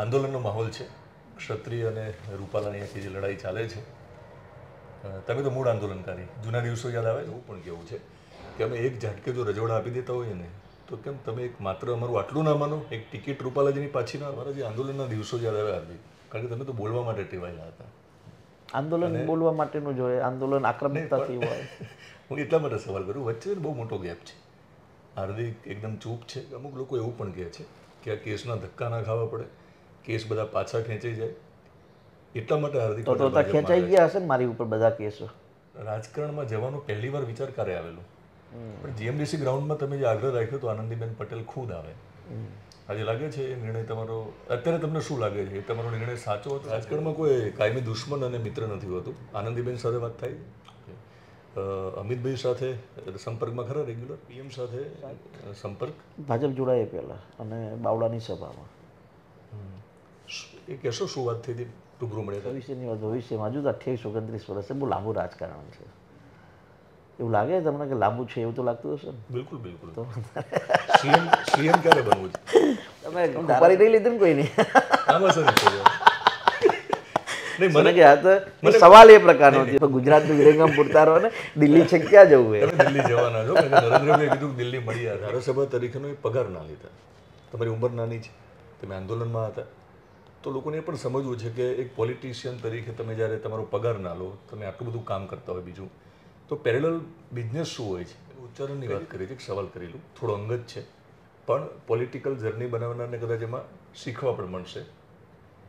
આંદોલનનો માહોલ છે ક્ષત્રિય અને રૂપાલાની આખી જે લડાઈ ચાલે છે તમે તો મૂળ આંદોલનકારી જૂના દિવસો યાદ આવે એવું પણ કેવું છે કે અમે એક ઝાટકે જો રજવાડા આપી દેતા હોઈએ ને તો કેમ તમે એક માત્ર અમારું આટલું ના માનો એક ટિકિટ રૂપાલાજીની પાછીના અમારા જે આંદોલનના દિવસો યાદ આવે આજે કારણ કે તમે તો બોલવા માટે ટેવાયેલા હતા આંદોલન બોલવા માટેનું જોઈએ આંદોલન આક્રમકતાથી હોય હું એટલા માટે સવાલ કરું વચ્ચે બહુ મોટો ગેપ છે હાર્દિક એકદમ ચૂપ છે અમુક લોકો એવું પણ કહે છે કે આ કેસના ધક્કા ના ખાવા પડે કેસ બધા પાછા ખેંચાઈ જાય એટલા માટે હાર્દિક તો તો ખેંચાઈ ગયા હશે ને મારી ઉપર બધા કેસો રાજકારણમાં જવાનો પહેલી વાર વિચાર કરે આવેલો પણ જીએમડીસી ગ્રાઉન્ડમાં તમે જે આગ્રહ રાખ્યો તો આનંદીબેન પટેલ ખુદ આવે આજે લાગે છે એ નિર્ણય તમારો અત્યારે તમને શું લાગે છે તમારો નિર્ણય સાચો હતો રાજકારણમાં કોઈ કાયમી દુશ્મન અને મિત્ર નથી હોતું આનંદીબેન સાથે વાત થાય અમિતભાઈ સાથે સંપર્કમાં ખરા રેગ્યુલર પીએમ સાથે સંપર્ક ભાજપ જોડાયા પહેલાં અને બાવળાની સભામાં એ કહેશો શું વાત થઈ હતી રૂબરૂ મળે ભવિષ્યની વાત ભવિષ્યમાં હજુ અઠ્યાવીસ ઓગણત્રીસ વર્ષે બહુ લાંબુ રાજકારણ છે એવું લાગે તમને કે લાંબુ છે એવું તો લાગતું હશે બિલકુલ બિલકુલ તો સીએમ સીએમ ક્યારે બનવું છે તમે ધારી નહીં લીધું ને કોઈની મને કે આ તો સવાલ એ પ્રકારનો છે ગુજરાતનું વિરંગામ પૂરતા રહો ને દિલ્હી છે ક્યાં જવું એ દિલ્હી જવાના છો નરેન્દ્રભાઈ કીધું દિલ્હી મળી ધારાસભા તરીકેનો પગાર ના લીધા તમારી ઉંમર નાની છે તમે આંદોલનમાં હતા તો લોકોને પણ સમજવું છે કે એક પોલિટિશિયન તરીકે તમે જ્યારે તમારો પગાર ના લો તમે આટલું બધું કામ કરતા હોય બીજું તો પેરેલલ બિઝનેસ શું હોય છે ઉચ્ચારણની વાત કરી છે એક સવાલ કરી લઉં થોડો અંગત છે પણ પોલિટિકલ જર્ની બનાવનારને કદાચ એમાં શીખવા પણ મળશે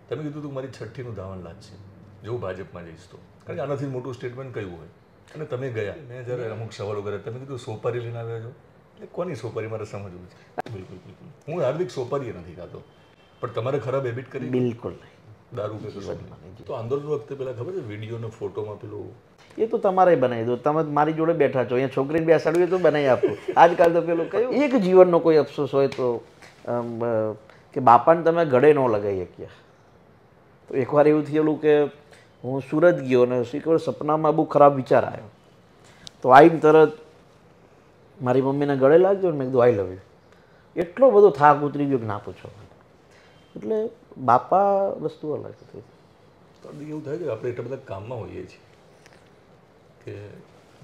તમે કીધું હતું મારી છઠ્ઠીનું ધાવણ છે જો હું ભાજપમાં જઈશ તો કારણ કે આનાથી મોટું સ્ટેટમેન્ટ કયું હોય અને તમે ગયા મેં જ્યારે અમુક સવાલો કર્યા તમે કીધું સોપારી લઈને આવ્યા છો એટલે કોની સોપારી મારે સમજવું છે બિલકુલ બિલકુલ હું હાર્દિક સોપારીએ નથી ખાતો પણ તમારે ખરાબ હેબિટ કરી બિલકુલ નહીં દારૂ કે તો આંદોલન વખતે પેલા ખબર છે વિડીયોને ફોટોમાં પેલું એ તો તમારે બનાવી દો તમે મારી જોડે બેઠા છો અહીંયા છોકરીને બેસાડવી તો બનાવી આપો આજકાલ તો પેલું કયું એક જીવનનો કોઈ અફસોસ હોય તો કે બાપાને તમે ગળે ન લગાવી શક્યા તો એકવાર એવું થયેલું કે હું સુરત ગયો અને શીખવડ સપનામાં બહુ ખરાબ વિચાર આવ્યો તો આવીને તરત મારી મમ્મીને ગળે લાગ્યો ને મેં કીધું આઈ લવ યુ એટલો બધો થાક ઉતરી ગયો કે ના પૂછો એટલે બાપા વસ્તુ અલગ હતી એવું થાય કે આપણે એટલા બધા કામમાં હોઈએ છીએ કે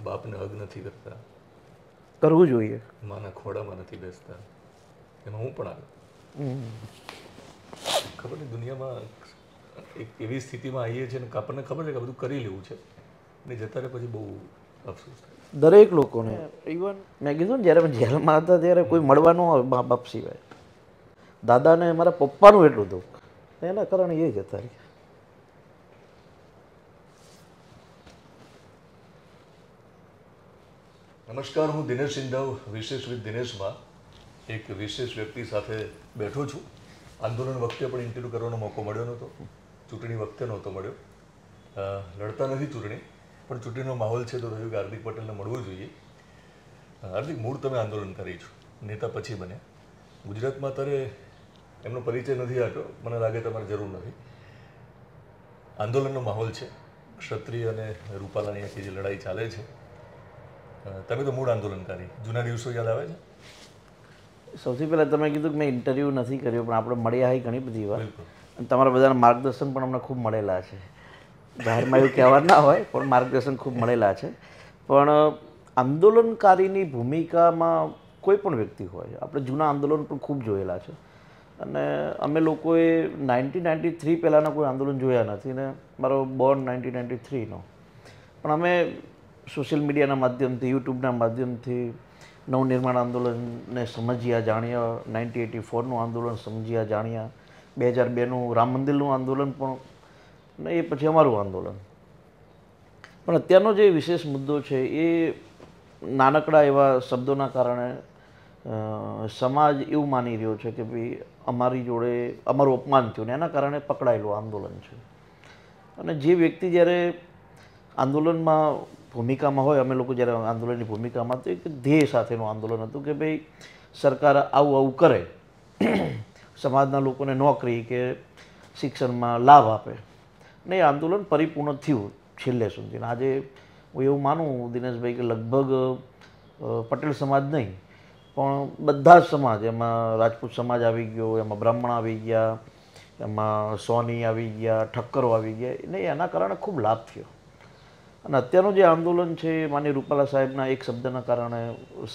બાપને હગ નથી કરતા કરવું જોઈએ માના ખોડામાં નથી બેસતા એમાં હું પણ આવ્યો ખબર નહીં દુનિયામાં એક એવી સ્થિતિમાં આવીએ છીએ અને આપણને ખબર છે કે બધું કરી લેવું છે ને જતા રહે પછી બહુ અફસોસ થાય દરેક લોકોને ઇવન મેં કીધું ને જ્યારે જેલમાં હતા ત્યારે કોઈ મળવાનું બાપ સિવાય દાદાને મારા પપ્પાનું એટલું હતું એના કારણે એ જતા રહ્યા નમસ્કાર હું દિનેશ સિંધાવ વિશેષ વિથ દિનેશમાં એક વિશેષ વ્યક્તિ સાથે બેઠો છું આંદોલન વખતે પણ ઇન્ટરવ્યૂ કરવાનો મોકો મળ્યો નહોતો ચૂંટણી વખતે નહોતો મળ્યો લડતા નથી ચૂંટણી પણ ચૂંટણીનો માહોલ છે તો થયું કે હાર્દિક પટેલને મળવું જોઈએ હાર્દિક મૂળ તમે આંદોલન કરી છો નેતા પછી બન્યા ગુજરાતમાં અત્યારે એમનો પરિચય નથી આપ્યો મને લાગે તમારે જરૂર નથી આંદોલનનો માહોલ છે ક્ષત્રિય અને રૂપાલાની આખી જે લડાઈ ચાલે છે તમે તો મૂળ આંદોલનકારી જૂના દિવસો યાદ આવે છે સૌથી પહેલાં તમે કીધું કે મેં ઇન્ટરવ્યૂ નથી કર્યો પણ આપણે મળ્યા હોય ઘણી બધી વાર તમારા બધાના માર્ગદર્શન પણ અમને ખૂબ મળેલા છે જાહેરમાં એવું કહેવા ના હોય પણ માર્ગદર્શન ખૂબ મળેલા છે પણ આંદોલનકારીની ભૂમિકામાં કોઈ પણ વ્યક્તિ હોય આપણે જૂના આંદોલન પણ ખૂબ જોયેલા છે અને અમે લોકોએ નાઇન્ટીન નાઇન્ટી થ્રી પહેલાંના કોઈ આંદોલન જોયા નથી ને મારો બોર્ન નાઇન્ટીન નાઇન્ટી થ્રીનો પણ અમે સોશિયલ મીડિયાના માધ્યમથી યુટ્યુબના માધ્યમથી નવનિર્માણ આંદોલનને સમજ્યા જાણ્યા નાઇન્ટી એટી ફોરનું આંદોલન સમજ્યા જાણ્યા બે હજાર બેનું રામ મંદિરનું આંદોલન પણ ને એ પછી અમારું આંદોલન પણ અત્યારનો જે વિશેષ મુદ્દો છે એ નાનકડા એવા શબ્દોના કારણે સમાજ એવું માની રહ્યો છે કે ભાઈ અમારી જોડે અમારું અપમાન થયું ને એના કારણે પકડાયેલું આંદોલન છે અને જે વ્યક્તિ જ્યારે આંદોલનમાં ભૂમિકામાં હોય અમે લોકો જ્યારે આંદોલનની ભૂમિકામાં હતું એક ધ્યેય સાથેનું આંદોલન હતું કે ભાઈ સરકાર આવું આવું કરે સમાજના લોકોને નોકરી કે શિક્ષણમાં લાભ આપે ને એ આંદોલન પરિપૂર્ણ થયું છેલ્લે સુધી આજે હું એવું માનું દિનેશભાઈ કે લગભગ પટેલ સમાજ નહીં પણ બધા જ સમાજ એમાં રાજપૂત સમાજ આવી ગયો એમાં બ્રાહ્મણ આવી ગયા એમાં સોની આવી ગયા ઠક્કરો આવી ગયા એને એના કારણે ખૂબ લાભ થયો અને અત્યારનું જે આંદોલન છે માની રૂપાલા સાહેબના એક શબ્દના કારણે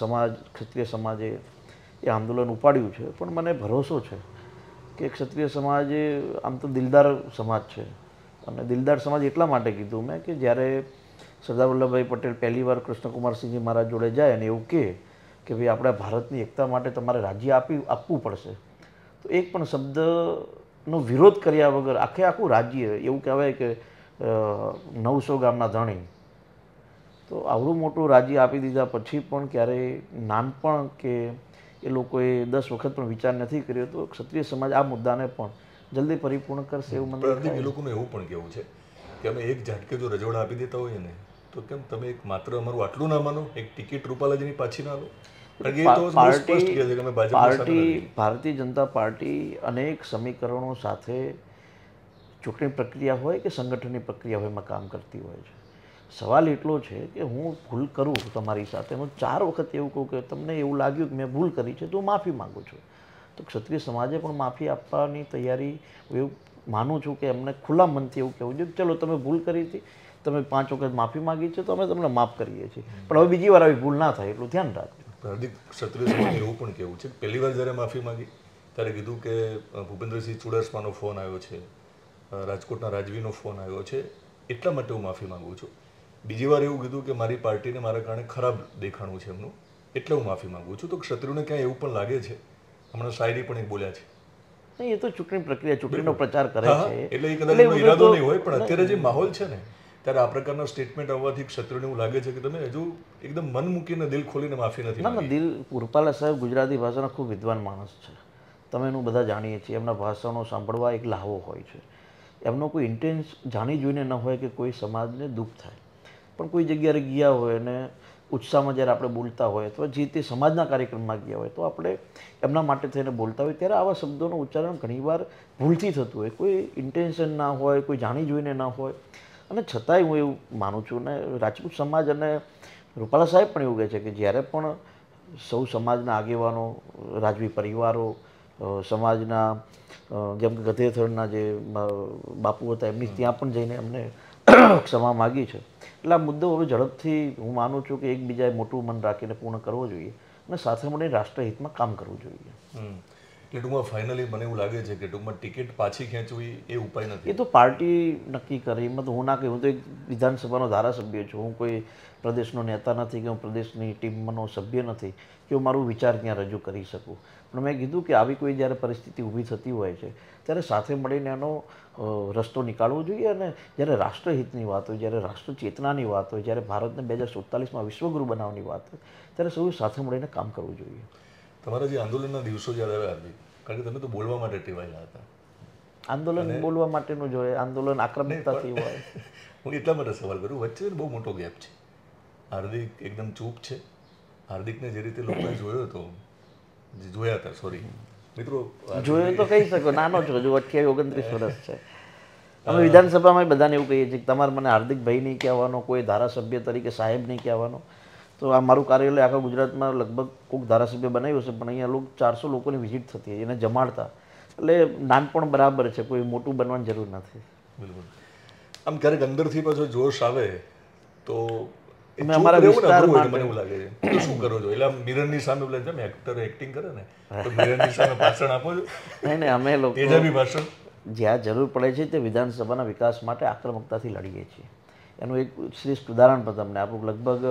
સમાજ ક્ષત્રિય સમાજે એ આંદોલન ઉપાડ્યું છે પણ મને ભરોસો છે કે ક્ષત્રિય સમાજે આમ તો દિલદાર સમાજ છે અને દિલદાર સમાજ એટલા માટે કીધું મેં કે જ્યારે સરદાર વલ્લભભાઈ પટેલ પહેલીવાર કૃષ્ણકુમારસિંહજી મહારાજ જોડે જાય અને એવું કહે કે ભાઈ આપણે ભારતની એકતા માટે તમારે રાજ્ય આપી આપવું પડશે તો એક પણ શબ્દનો વિરોધ કર્યા વગર આખે આખું રાજ્ય એવું કહેવાય કે નવસો ગામના ધણી તો આવડું મોટું રાજ્ય આપી દીધા પછી પણ ક્યારેય નાનપણ કે એ લોકોએ દસ વખત પણ વિચાર નથી કર્યો તો ક્ષત્રિય સમાજ આ મુદ્દાને પણ જલ્દી પરિપૂર્ણ કરશે એવું મને એ લોકોને એવું પણ કહેવું છે કે અમે એક ઝાટકે જો રજોડા આપી દેતા હોઈએ ને તો કેમ તમે એક માત્ર અમારું આટલું ના માનો એક ટિકિટ રૂપાલાજીની પાછી ના લો પાર્ટી ભારતીય જનતા પાર્ટી અનેક સમીકરણો સાથે ચૂંટણી પ્રક્રિયા હોય કે સંગઠનની પ્રક્રિયા હોય એમાં કામ કરતી હોય છે સવાલ એટલો છે કે હું ભૂલ કરું તમારી સાથે હું ચાર વખત એવું કહું કે તમને એવું લાગ્યું કે મેં ભૂલ કરી છે તો હું માફી માગું છું તો ક્ષત્રિય સમાજે પણ માફી આપવાની તૈયારી હું એવું માનું છું કે એમને ખુલ્લા મનથી એવું કહેવું જોઈએ ચલો તમે ભૂલ કરી હતી તમે પાંચ વખત માફી માગી છે તો અમે તમને માફ કરીએ છીએ પણ હવે બીજી વાર આવી ભૂલ ના થાય એટલું ધ્યાન રાખજો હાર્દિક ક્ષત્રિય સમાજનું એવું પણ કહેવું છે પહેલી વાર જ્યારે માફી માંગી ત્યારે કીધું કે ભૂપેન્દ્રસિંહ ચુડાસમાનો ફોન આવ્યો છે રાજકોટના રાજવીનો ફોન આવ્યો છે એટલા માટે હું માફી માગું છું બીજી વાર એવું કીધું કે મારી પાર્ટીને મારા કારણે ખરાબ દેખાણું છે એમનું એટલે હું માફી માગું છું તો ક્ષત્રિયોને ક્યાંય એવું પણ લાગે છે હમણાં શાયરી પણ એક બોલ્યા છે એ તો ચૂંટણી પ્રક્રિયા ચૂંટણીનો પ્રચાર કરે છે એટલે એ કદાચ ઈરાદો નહીં હોય પણ અત્યારે જે માહોલ છે ને ત્યારે આ પ્રકારના સ્ટેટમેન્ટ આવવાથી ક્ષત્રિયને એવું લાગે છે કે તમે હજુ એકદમ મન મૂકીને દિલ ખોલીને માફી નથી ના દિલ પુરપાલા સાહેબ ગુજરાતી ભાષાના ખૂબ વિદ્વાન માણસ છે તમે એનું બધા જાણીએ છીએ એમના ભાષાનો સાંભળવા એક લાહવો હોય છે એમનો કોઈ ઇન્ટેન્સ જાણી જોઈને ન હોય કે કોઈ સમાજને દુઃખ થાય પણ કોઈ જગ્યાએ ગયા હોય અને ઉત્સાહમાં જ્યારે આપણે બોલતા હોય અથવા જે તે સમાજના કાર્યક્રમમાં ગયા હોય તો આપણે એમના માટે થઈને બોલતા હોય ત્યારે આવા શબ્દોનું ઉચ્ચારણ ઘણીવાર ભૂલથી થતું હોય કોઈ ઇન્ટેન્શન ના હોય કોઈ જાણી જોઈને ના હોય અને છતાંય હું એવું માનું છું ને રાજપૂત સમાજ અને રૂપાલા સાહેબ પણ એવું કહે છે કે જ્યારે પણ સૌ સમાજના આગેવાનો રાજવી પરિવારો સમાજના જેમ કે ગધેથળના જે બાપુ હતા એમની ત્યાં પણ જઈને એમને ક્ષમા માગી છે એટલે આ મુદ્દો હવે ઝડપથી હું માનું છું કે એકબીજાએ મોટું મન રાખીને પૂર્ણ કરવો જોઈએ અને સાથે મળીને રાષ્ટ્રહિતમાં કામ કરવું જોઈએ કે ટૂંકમાં ફાઇનલી મને એવું લાગે છે કે ટૂંકમાં ટિકિટ પાછી ખેંચવી એ ઉપાય નથી એ તો પાર્ટી નક્કી કરે એમાં તો હું ના કહ્યું હું તો એક વિધાનસભાનો ધારાસભ્ય છું હું કોઈ પ્રદેશનો નેતા નથી કે હું પ્રદેશની ટીમનો સભ્ય નથી કે હું મારું વિચાર ત્યાં રજૂ કરી શકું પણ મેં કીધું કે આવી કોઈ જ્યારે પરિસ્થિતિ ઊભી થતી હોય છે ત્યારે સાથે મળીને એનો રસ્તો નીકાળવો જોઈએ અને જ્યારે રાષ્ટ્રહિતની વાત હોય જ્યારે રાષ્ટ્ર ચેતનાની વાત હોય જ્યારે ભારતને બે હજાર સુડતાલીસમાં વિશ્વગુરુ બનાવવાની વાત હોય ત્યારે સૌ સાથે મળીને કામ કરવું જોઈએ તમારા જે આંદોલનના દિવસો યાદ આવ્યા આરબી કારણ કે તમે તો બોલવા માટે ટેવાયેલા હતા આંદોલન બોલવા માટેનું જ હોય આંદોલન આક્રમકતાથી હોય હું એટલા માટે સવાલ કરું વચ્ચે બહુ મોટો ગેપ છે હાર્દિક એકદમ ચૂપ છે હાર્દિકને જે રીતે લોકોએ જોયો હતો જોયા હતા સોરી મિત્રો જોયો તો કહી શકો નાનો છો હજુ અઠ્યાવીસ ઓગણત્રીસ વર્ષ છે અમે વિધાનસભામાં બધાને એવું કહીએ છીએ કે તમારે મને હાર્દિકભાઈ નહીં કહેવાનો કોઈ ધારાસભ્ય તરીકે સાહેબ નહીં કહેવાનો તો આ મારું કાર્યાલય આખા ગુજરાતમાં લગભગ કોઈક ધારાસભ્ય બનાવ્યું હશે પણ અહીંયા લોકો ચારસો લોકોની વિઝિટ થતી એને જમાડતા એટલે નાનપણ બરાબર છે કોઈ મોટું બનવાની જરૂર નથી બિલકુલ આમ ક્યારેક અંદરથી પાછો જોશ આવે તો અમે અમારા શું કરો છો એટલે મિરરની સામે બોલે તમે એક્ટર એક્ટિંગ કરે ને ભાષણ આપો છો નહીં નહીં અમે જ્યાં જરૂર પડે છે તે વિધાનસભાના વિકાસ માટે આક્રમકતાથી લડીએ છીએ એનું એક શ્રેષ્ઠ ઉદાહરણ પણ તમને આપણું લગભગ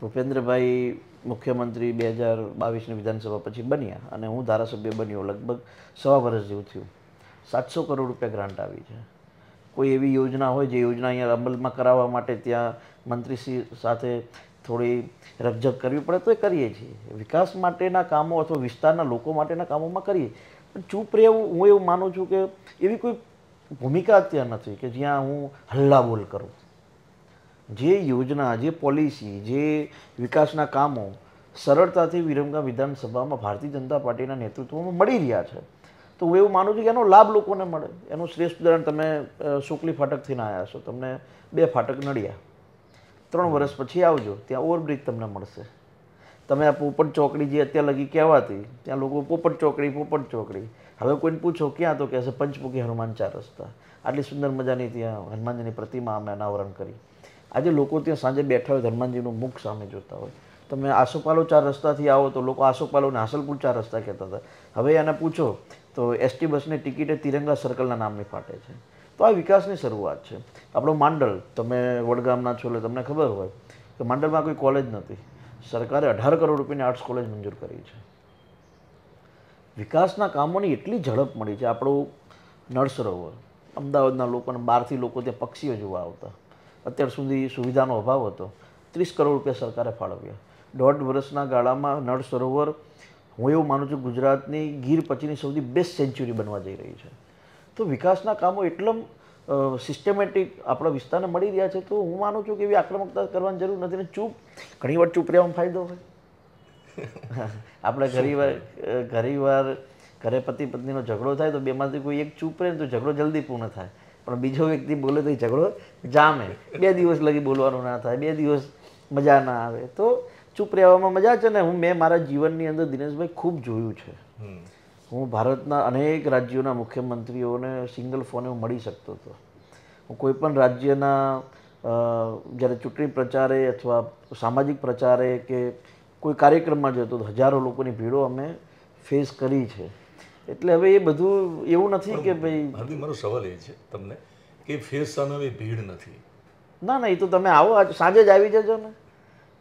ભૂપેન્દ્રભાઈ મુખ્યમંત્રી બે હજાર બાવીસની વિધાનસભા પછી બન્યા અને હું ધારાસભ્ય બન્યો લગભગ સવા વર્ષ જેવું થયું સાતસો કરોડ રૂપિયા ગ્રાન્ટ આવી છે કોઈ એવી યોજના હોય જે યોજના અહીંયા અમલમાં કરાવવા માટે ત્યાં મંત્રીશ્રી સાથે થોડી રકઝક કરવી પડે તો એ કરીએ છીએ વિકાસ માટેના કામો અથવા વિસ્તારના લોકો માટેના કામોમાં કરીએ પણ ચૂપ રહેવું હું એવું માનું છું કે એવી કોઈ ભૂમિકા અત્યારે નથી કે જ્યાં હું હલ્લાબોલ કરું જે યોજના જે પોલિસી જે વિકાસના કામો સરળતાથી વિરમગામ વિધાનસભામાં ભારતીય જનતા પાર્ટીના નેતૃત્વમાં મળી રહ્યા છે તો હું એવું માનું છું કે એનો લાભ લોકોને મળે એનું શ્રેષ્ઠ ઉદાહરણ તમે સુકલી ના આવ્યા છો તમને બે ફાટક નડ્યા ત્રણ વર્ષ પછી આવજો ત્યાં ઓવરબ્રિજ તમને મળશે તમે આ પોપટ ચોકડી જે અત્યાર લગી કહેવાતી ત્યાં લોકો પોપટ ચોકડી પોપટ ચોકડી હવે કોઈને પૂછો ક્યાં તો કહેશે પંચમુખી હનુમાન ચાર રસ્તા આટલી સુંદર મજાની ત્યાં હનુમાનજીની પ્રતિમા અમે અનાવરણ કરી આજે લોકો ત્યાં સાંજે બેઠા હોય હનુમાનજીનું મુખ સામે જોતા હોય તમે આસોપાલો ચાર રસ્તાથી આવો તો લોકો આસોપાલોને હાસલપુર ચાર રસ્તા કહેતા હતા હવે એને પૂછો તો એસટી બસની ટિકિટે તિરંગા સર્કલના નામની ફાટે છે તો આ વિકાસની શરૂઆત છે આપણો માંડલ તમે વડગામના છો એટલે તમને ખબર હોય કે માંડલમાં કોઈ કોલેજ નથી સરકારે અઢાર કરોડ રૂપિયાની આર્ટ્સ કોલેજ મંજૂર કરી છે વિકાસના કામોની એટલી ઝડપ મળી છે આપણું નળ સરોવર અમદાવાદના લોકોને બહારથી લોકો ત્યાં પક્ષીઓ જોવા આવતા અત્યાર સુધી સુવિધાનો અભાવ હતો ત્રીસ કરોડ રૂપિયા સરકારે ફાળવ્યા દોઢ વર્ષના ગાળામાં નળ સરોવર હું એવું માનું છું ગુજરાતની ગીર પછીની સૌથી બેસ્ટ સેન્ચ્યુરી બનવા જઈ રહી છે તો વિકાસના કામો એટલા સિસ્ટમેટિક આપણા વિસ્તારને મળી રહ્યા છે તો હું માનું છું કે એવી આક્રમકતા કરવાની જરૂર નથી ને ચૂપ ઘણીવાર ચૂપ રહેવાનો ફાયદો હોય આપણે ઘણીવાર વાર ઘરે પતિ પત્નીનો ઝઘડો થાય તો બેમાંથી કોઈ એક ચૂપ રહે તો ઝઘડો જલ્દી પૂર્ણ થાય પણ બીજો વ્યક્તિ બોલે તો એ ઝઘડો જામે બે દિવસ લગી બોલવાનું ના થાય બે દિવસ મજા ના આવે તો ચૂપ રહેવામાં મજા છે ને હું મેં મારા જીવનની અંદર દિનેશભાઈ ખૂબ જોયું છે હું ભારતના અનેક રાજ્યોના મુખ્યમંત્રીઓને સિંગલ ફોને હું મળી શકતો હતો હું કોઈ પણ રાજ્યના જ્યારે ચૂંટણી પ્રચારે અથવા સામાજિક પ્રચારે કે કોઈ કાર્યક્રમમાં જતો હજારો લોકોની ભીડો અમે ફેસ કરી છે એટલે હવે એ બધું એવું નથી કે ભાઈ હાર્દિક મારો સવાલ એ છે તમને કે ફેસ સામે હવે ભીડ નથી ના ના એ તો તમે આવો સાંજે જ આવી જજો ને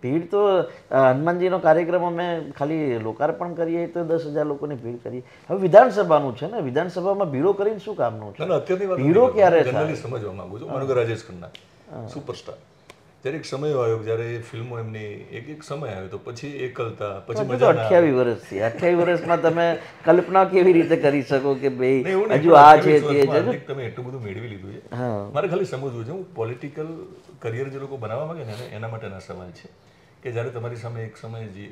ભીડ તો હનુમાનજીનો કાર્યક્રમ અમે ખાલી લોકાર્પણ કરીએ તો દસ હજાર લોકોની ભીડ કરીએ હવે વિધાનસભાનું છે ને વિધાનસભામાં ભીડો કરીને શું કામનું છે ભીડો ક્યારે સમજવા માંગુ છું રાજેશ ખન્ના સુપરસ્ટાર ત્યારે સમય આવ્યો જ્યારે એ ફિલ્મો એમની એક એક સમય આવ્યો તો પછી એકલતા પછી મજા અઠ્યાવીસ વર્ષથી અઠ્યાવીસ વર્ષમાં તમે કલ્પના કેવી રીતે કરી શકો કે ભાઈ હજુ આ છે તે છે તમે એટલું બધું મેળવી લીધું છે મારે ખાલી સમજવું છે હું પોલિટિકલ કરિયર જે લોકો બનાવવા માંગે ને એના માટેના સવાલ છે કે જ્યારે તમારી સામે એક સમય જે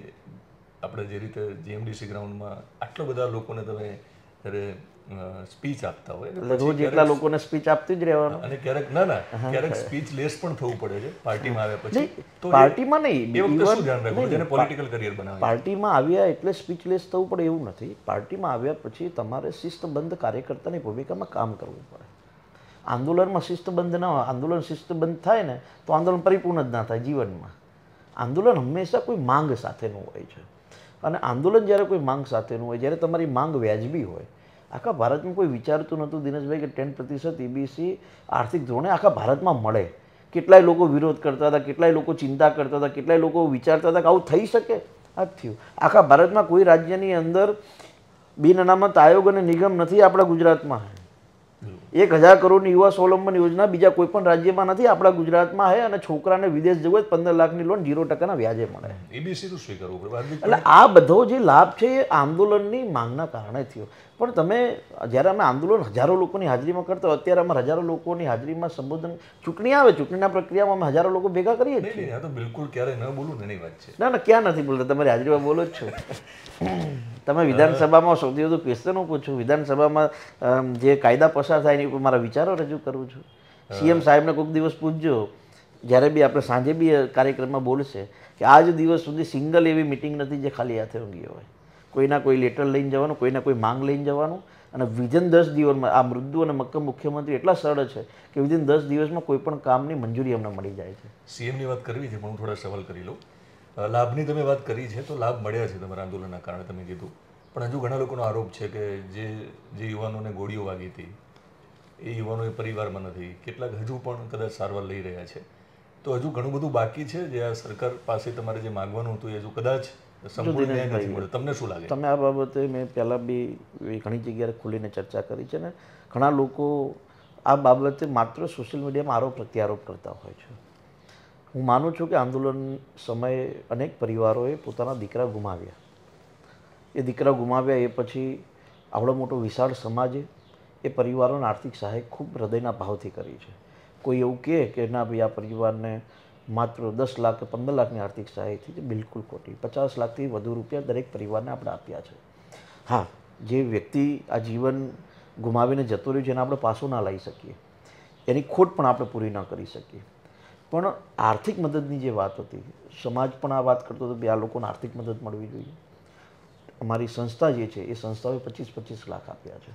આપણે જે રીતે જીએમડીસી ગ્રાઉન્ડમાં આટલા બધા લોકોને તમે જ્યારે સ્પીચ આપતા હોય એટલે રોજ એટલા લોકોને સ્પીચ આપતી જ રહેવાનું અને ક્યારેક ના ના ક્યારેક સ્પીચ લેસ પણ થવું પડે છે પાર્ટીમાં આવ્યા પછી તો પાર્ટીમાં નહીં એ વખતે શું ધ્યાન રાખવું જેને પોલિટિકલ કરિયર બનાવે પાર્ટીમાં આવ્યા એટલે સ્પીચ લેસ થવું પડે એવું નથી પાર્ટીમાં આવ્યા પછી તમારે શિસ્તબંધ કાર્યકર્તાની ભૂમિકામાં કામ કરવું પડે આંદોલનમાં શિસ્તબંધ ના હોય આંદોલન શિસ્તબંધ થાય ને તો આંદોલન પરિપૂર્ણ જ ના થાય જીવનમાં આંદોલન હંમેશા કોઈ માંગ સાથેનું હોય છે અને આંદોલન જ્યારે કોઈ માંગ સાથેનું હોય જ્યારે તમારી માંગ વ્યાજબી હોય આખા ભારતમાં કોઈ વિચારતું નહોતું દિનેશભાઈ કે ટેન પ્રતિશત એબીસી આર્થિક ધોરણે આખા ભારતમાં મળે કેટલાય લોકો વિરોધ કરતા હતા કેટલાય લોકો ચિંતા કરતા હતા કેટલાય લોકો વિચારતા હતા કે આવું થઈ શકે આ થયું આખા ભારતમાં કોઈ રાજ્યની અંદર બિન અનામત આયોગ અને નિગમ નથી આપણા ગુજરાતમાં એક હજાર કરોડની યુવા સ્વાવલંબન યોજના બીજા કોઈ પણ રાજ્યમાં નથી આપણા ગુજરાતમાં છે અને છોકરાને વિદેશ જવું હોય પંદર લાખની લોન ઝીરો ટકાના વ્યાજે મળે એબીસી શું કરવું એટલે આ બધો જે લાભ છે એ આંદોલનની માંગના કારણે થયો પણ તમે જ્યારે અમે આંદોલન હજારો લોકોની હાજરીમાં કરતા અત્યારે અમે હજારો લોકોની હાજરીમાં સંબોધન ચૂંટણી આવે ચૂંટણીના પ્રક્રિયામાં અમે હજારો લોકો ભેગા કરીએ છીએ બિલકુલ ક્યારેય ન બોલું એની વાત છે ના ના ક્યાં નથી બોલતા તમારી હાજરીમાં બોલો જ છો તમે વિધાનસભામાં સૌથી વધુ ક્વેશ્ચનો પૂછું વિધાનસભામાં જે કાયદા પસાર થાય એની ઉપર મારા વિચારો રજૂ કરું છું સીએમ સાહેબને કોઈક દિવસ પૂછજો જ્યારે બી આપણે સાંજે બી કાર્યક્રમમાં બોલશે કે આજ દિવસ સુધી સિંગલ એવી મિટિંગ નથી જે ખાલી હાથે ઊંઘી હોય કોઈના કોઈ લેટર લઈને જવાનું કોઈના કોઈ માંગ લઈને જવાનું અને વિધન દસ દિવસમાં આ મૃદુ અને મક્કમ મુખ્યમંત્રી એટલા સરળ છે કે વિધન દસ દિવસમાં કોઈ પણ કામની મંજૂરી અમને મળી જાય છે સીએમની વાત કરવી છે પણ હું થોડા સવાલ કરી લઉં લાભની તમે વાત કરી છે તો લાભ મળ્યા છે તમારા આંદોલનના કારણે તમે કીધું પણ હજુ ઘણા લોકોનો આરોપ છે કે જે જે યુવાનોને ગોળીઓ વાગી હતી એ યુવાનો એ પરિવારમાં નથી કેટલાક હજુ પણ કદાચ સારવાર લઈ રહ્યા છે તો હજુ ઘણું બધું બાકી છે જે આ સરકાર પાસે તમારે જે માંગવાનું હતું એ હજુ કદાચ સંપૂર્ણ ન્યાય તમને શું લાગે તમે આ બાબતે મેં પહેલાં બી ઘણી જગ્યાએ ખુલીને ચર્ચા કરી છે ને ઘણા લોકો આ બાબતે માત્ર સોશિયલ મીડિયામાં આરોપ પ્રત્યારોપ કરતા હોય છે હું માનું છું કે આંદોલન સમયે અનેક પરિવારોએ પોતાના દીકરા ગુમાવ્યા એ દીકરા ગુમાવ્યા એ પછી આવડો મોટો વિશાળ સમાજે એ પરિવારોને આર્થિક સહાય ખૂબ હૃદયના ભાવથી કરી છે કોઈ એવું કહે કે ના ભાઈ આ પરિવારને માત્ર દસ લાખ કે પંદર લાખની આર્થિક સહાયથી બિલકુલ ખોટી પચાસ લાખથી વધુ રૂપિયા દરેક પરિવારને આપણે આપ્યા છે હા જે વ્યક્તિ આ જીવન ગુમાવીને જતો રહ્યું છે એને આપણે પાછું ના લાવી શકીએ એની ખોટ પણ આપણે પૂરી ન કરી શકીએ પણ આર્થિક મદદની જે વાત હતી સમાજ પણ આ વાત કરતો હતો કે આ લોકોને આર્થિક મદદ મળવી જોઈએ અમારી સંસ્થા જે છે એ સંસ્થાઓએ પચીસ પચીસ લાખ આપ્યા છે